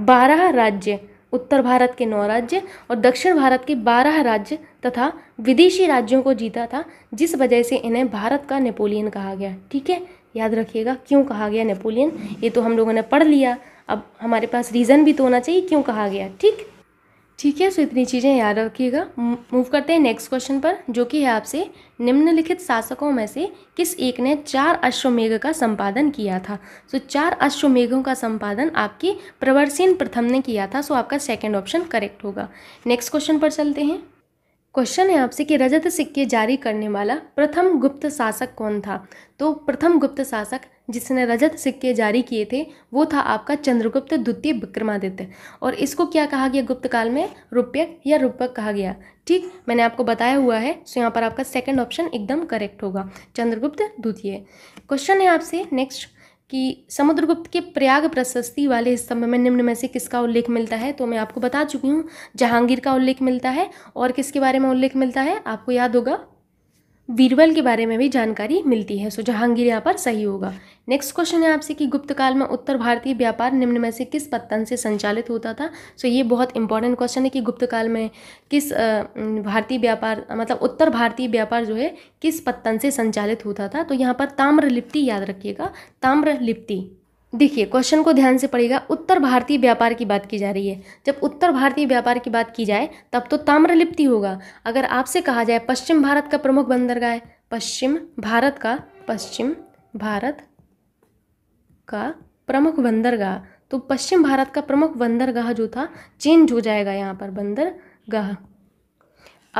A: बारह राज्य उत्तर भारत के नौ राज्य और दक्षिण भारत के बारह राज्य तथा विदेशी राज्यों को जीता था जिस वजह से इन्हें भारत का नेपोलियन कहा गया ठीक है याद रखिएगा क्यों कहा गया नेपोलियन ये तो हम लोगों ने पढ़ लिया अब हमारे पास रीज़न भी तो होना चाहिए क्यों कहा गया ठीक ठीक है सो इतनी चीज़ें याद रखिएगा मूव करते हैं नेक्स्ट क्वेश्चन पर जो कि है आपसे निम्नलिखित शासकों में से किस एक ने चार अश्वमेघ का संपादन किया था सो चार अश्वमेघों का संपादन आपकी प्रवरसेन प्रथम ने किया था सो आपका सेकंड ऑप्शन करेक्ट होगा नेक्स्ट क्वेश्चन पर चलते हैं क्वेश्चन है आपसे कि रजत सिक्के जारी करने वाला प्रथम गुप्त शासक कौन था तो प्रथम गुप्त शासक जिसने रजत सिक्के जारी किए थे वो था आपका चंद्रगुप्त द्वितीय विक्रमादित्य और इसको क्या कहा गया गुप्त काल में रुपयक या रूपक कहा गया ठीक मैंने आपको बताया हुआ है सो यहाँ पर आपका सेकंड ऑप्शन एकदम करेक्ट होगा चंद्रगुप्त द्वितीय क्वेश्चन है आपसे नेक्स्ट कि समुद्रगुप्त के प्रयाग प्रशस्ति वाले स्तंभ में निम्न में से किसका उल्लेख मिलता है तो मैं आपको बता चुकी हूँ जहांगीर का उल्लेख मिलता है और किसके बारे में उल्लेख मिलता है आपको याद होगा वीरबल के बारे में भी जानकारी मिलती है सो जहांगीर यहाँ पर सही होगा नेक्स्ट क्वेश्चन है आपसे कि गुप्त काल में उत्तर भारतीय व्यापार निम्न में से किस पत्तन से संचालित होता था सो so, ये बहुत इंपॉर्टेंट क्वेश्चन है कि गुप्त काल में किस भारतीय व्यापार मतलब उत्तर भारतीय व्यापार जो है किस पत्तन से संचालित होता था तो यहाँ पर ताम्रलिप्ति याद रखिएगा ताम्रलिप्ति देखिए क्वेश्चन को ध्यान से पड़ेगा उत्तर भारतीय व्यापार की बात की जा रही है जब उत्तर भारतीय व्यापार की बात की जाए तब तो ताम्रलिप्ति होगा अगर आपसे कहा जाए पश्चिम भारत का प्रमुख बंदरगाह पश्चिम भारत का पश्चिम भारत का प्रमुख बंदरगाह तो पश्चिम भारत का प्रमुख बंदरगाह जो था चेंज हो जाएगा यहाँ पर बंदरगाह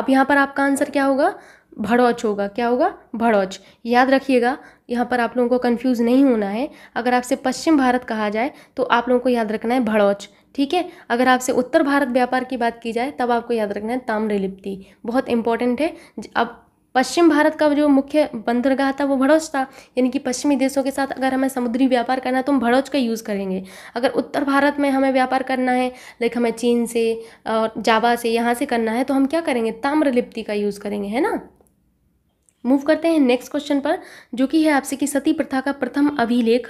A: अब यहाँ पर आपका आंसर क्या होगा भड़ौच होगा क्या होगा भड़ौच याद रखिएगा यहाँ पर आप लोगों को कंफ्यूज नहीं होना है अगर आपसे पश्चिम भारत कहा जाए तो आप लोगों को याद रखना है भड़ौच ठीक है अगर आपसे उत्तर भारत व्यापार की बात की जाए तब आपको याद रखना है ताम्रलिप्ति बहुत इंपॉर्टेंट है अब पश्चिम भारत का जो मुख्य बंदरगाह था वो भड़ौच था यानी कि पश्चिमी देशों के साथ अगर हमें समुद्री व्यापार करना है तो हम भड़ौच का यूज़ करेंगे अगर उत्तर भारत में हमें व्यापार करना है लाइक हमें चीन से और जावा से यहाँ से करना है तो हम क्या करेंगे ताम्रलिप्ति का यूज़ करेंगे है ना मूव करते हैं नेक्स्ट क्वेश्चन पर जो कि है आपसे कि सती प्रथा का प्रथम अभिलेख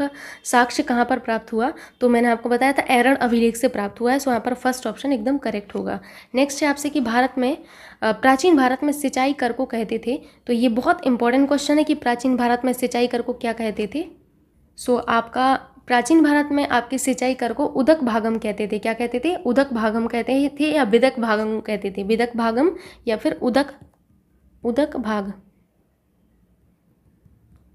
A: साक्ष्य कहाँ पर प्राप्त हुआ तो मैंने आपको बताया था एरण अभिलेख से प्राप्त हुआ है सो यहाँ पर फर्स्ट ऑप्शन एकदम करेक्ट होगा नेक्स्ट है आपसे कि भारत में प्राचीन भारत में सिंचाई कर को कहते थे तो ये बहुत इंपॉर्टेंट क्वेश्चन है कि प्राचीन भारत में सिंचाई कर को क्या कहते थे सो so, आपका प्राचीन भारत में आपके सिंचाई कर को उदक भागम कहते थे क्या कहते थे उदक भागम कहते थे या विदक भागम कहते थे विदक भागम या फिर उदक उदक भाग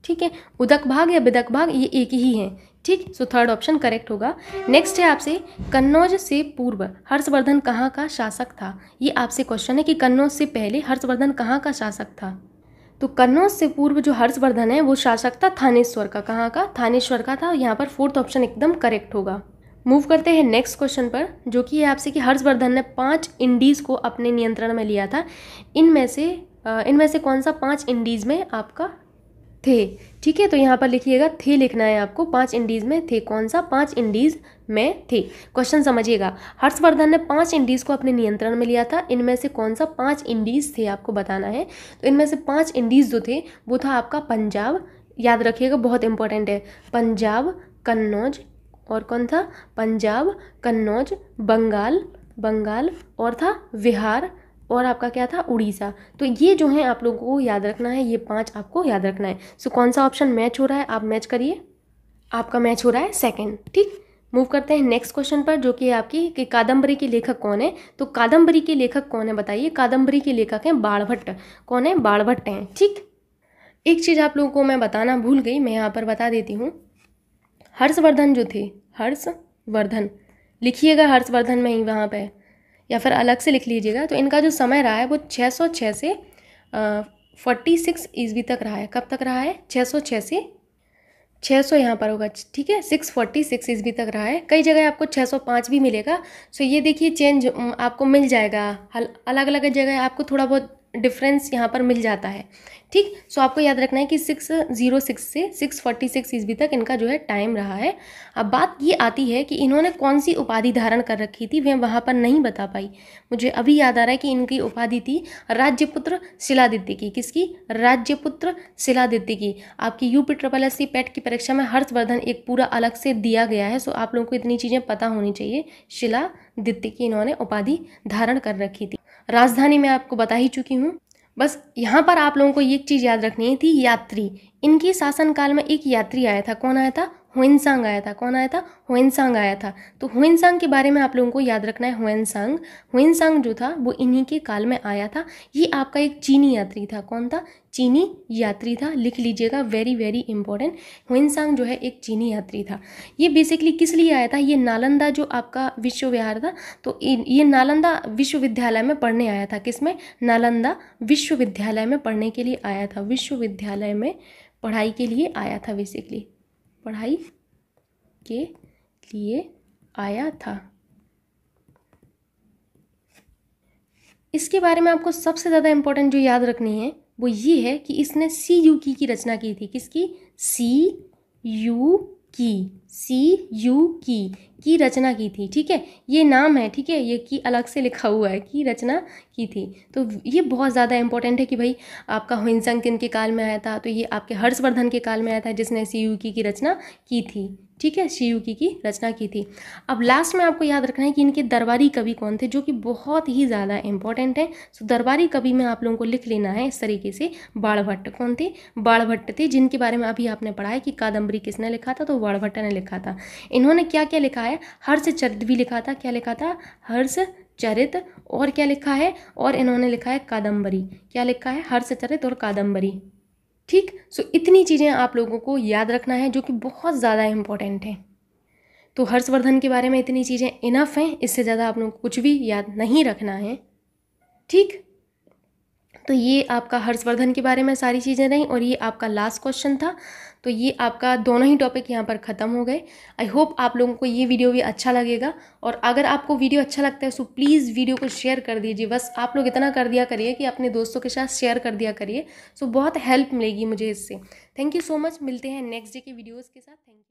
A: ठीक है उदक भाग या विदक भाग ये एक ही है ठीक सो थर्ड ऑप्शन करेक्ट होगा नेक्स्ट है आपसे कन्नौज से पूर्व हर्षवर्धन कहाँ का शासक था ये आपसे क्वेश्चन है कि कन्नौज से पहले हर्षवर्धन कहाँ का शासक था तो कन्नौज से पूर्व जो हर्षवर्धन है वो शासक था थानेश्वर का कहाँ का थानेश्वर का था यहाँ पर फोर्थ ऑप्शन एकदम करेक्ट होगा मूव करते हैं नेक्स्ट क्वेश्चन पर जो कि है आपसे कि हर्षवर्धन ने पांच इंडीज़ को अपने नियंत्रण में लिया था इनमें से इनमें से कौन सा पांच इंडीज़ में आपका थे ठीक है तो यहाँ पर लिखिएगा थे लिखना है आपको पांच इंडीज़ में थे कौन सा पांच इंडीज़ में थे क्वेश्चन समझिएगा हर्षवर्धन ने पांच इंडीज़ को अपने नियंत्रण में लिया था इनमें से कौन सा पांच इंडीज़ थे आपको बताना है तो इनमें से पांच इंडीज़ जो थे वो था आपका पंजाब याद रखिएगा बहुत इंपॉर्टेंट है पंजाब कन्नौज और कौन था पंजाब कन्नौज बंगाल बंगाल और था बिहार और आपका क्या था उड़ीसा तो ये जो है आप लोगों को याद रखना है ये पांच आपको याद रखना है सो so, कौन सा ऑप्शन मैच हो रहा है आप मैच करिए आपका मैच हो रहा है सेकेंड ठीक मूव करते हैं नेक्स्ट क्वेश्चन पर जो कि आपकी कि कादम्बरी के लेखक कौन है तो कादम्बरी के लेखक कौन है बताइए कादम्बरी के लेखक हैं बाणभट्ट कौन है बाणभट्ट हैं ठीक एक चीज़ आप लोगों को मैं बताना भूल गई मैं यहाँ पर बता देती हूँ हर्षवर्धन जो थे हर्षवर्धन लिखिएगा हर्षवर्धन में ही वहाँ पर या फिर अलग से लिख लीजिएगा तो इनका जो समय रहा है वो 606 से फोर्टी सिक्स ईस्वी तक रहा है कब तक रहा है 606 से 600 यहाँ पर होगा ठीक है 646 फोर्टी सिक्स ईस्वी तक रहा है कई जगह आपको 605 भी मिलेगा सो तो ये देखिए चेंज आपको मिल जाएगा अलग अलग जगह आपको थोड़ा बहुत डिफरेंस यहाँ पर मिल जाता है ठीक सो आपको याद रखना है कि सिक्स जीरो सिक्स से सिक्स फोर्टी सिक्स ईस्वी तक इनका जो है टाइम रहा है अब बात ये आती है कि इन्होंने कौन सी उपाधि धारण कर रखी थी वह वहाँ पर नहीं बता पाई मुझे अभी याद आ रहा है कि इनकी उपाधि थी राज्यपुत्र शिलादित्य की किसकी राज्यपुत्र शिलादित्य की आपकी UP triple triple S C PET की परीक्षा में हर्षवर्धन एक पूरा अलग से दिया गया है सो आप लोगों को इतनी चीज़ें पता होनी चाहिए शिलादित्य की इन्होंने उपाधि धारण कर रखी थी राजधानी मैं आपको बता ही चुकी हूँ बस यहाँ पर आप लोगों को एक चीज़ याद रखनी थी यात्री इनके शासनकाल में एक यात्री आया था कौन आया था हुएनसांग आया था कौन आया था हुएनसांग आया था तो हुएनसांग के बारे में आप लोगों को याद रखना है हुएनसांग हुएनसांग जो था वो इन्हीं के काल में आया था ये आपका एक चीनी यात्री था कौन था चीनी यात्री था लिख लीजिएगा वेरी वेरी इंपॉर्टेंट हुएनसांग जो है एक चीनी यात्री था ये बेसिकली किस लिए आया था ये नालंदा जो आपका विश्वविहार था तो ये नालंदा विश्वविद्यालय में पढ़ने आया था किसमें नालंदा विश्वविद्यालय में पढ़ने के लिए आया था विश्वविद्यालय में पढ़ाई के लिए आया था बेसिकली पढ़ाई के लिए आया था इसके बारे में आपको सबसे ज़्यादा इम्पोर्टेंट जो याद रखनी है वो ये है कि इसने सी यू की की रचना की थी किसकी सी यू की सी यू की की रचना की थी ठीक है ये नाम है ठीक है ये की अलग से लिखा हुआ है की रचना की थी तो ये बहुत ज़्यादा इंपॉर्टेंट है कि भाई आपका हुइंसंग किन के काल में आया था तो ये आपके हर्षवर्धन के काल में आया था जिसने सी यू की की रचना की थी ठीक है शिव की रचना की थी अब लास्ट में आपको याद रखना है कि इनके दरबारी कवि कौन थे जो कि बहुत ही ज़्यादा इंपॉर्टेंट हैं सो दरबारी कवि में आप लोगों को लिख लेना है इस तरीके से बाणभट्ट कौन थे बाणभट्ट थे जिनके बारे में अभी आपने पढ़ा है कि कादम्बरी किसने लिखा था तो बाणभट्ट ने लिखा था इन्होंने क्या क्या लिखा है हर्ष चरित भी लिखा था क्या लिखा था हर्ष चरित और क्या लिखा है और इन्होंने लिखा है कादम्बरी क्या लिखा है हर्ष चरित और कादम्बरी ठीक सो इतनी चीज़ें आप लोगों को याद रखना है जो कि बहुत ज़्यादा इम्पॉर्टेंट हैं तो हर्षवर्धन के बारे में इतनी चीज़ें इनफ हैं इससे ज़्यादा आप लोगों को कुछ भी याद नहीं रखना है ठीक तो ये आपका हर्षवर्धन के बारे में सारी चीज़ें रहीं और ये आपका लास्ट क्वेश्चन था तो ये आपका दोनों ही टॉपिक यहाँ पर ख़त्म हो गए आई होप आप लोगों को ये वीडियो भी अच्छा लगेगा और अगर आपको वीडियो अच्छा लगता है सो प्लीज़ वीडियो को शेयर कर दीजिए बस आप लोग इतना कर दिया करिए कि अपने दोस्तों के साथ शेयर कर दिया करिए सो बहुत हेल्प मिलेगी मुझे इससे थैंक यू सो मच मिलते हैं नेक्स्ट डे के वीडियोज़ के साथ थैंक यू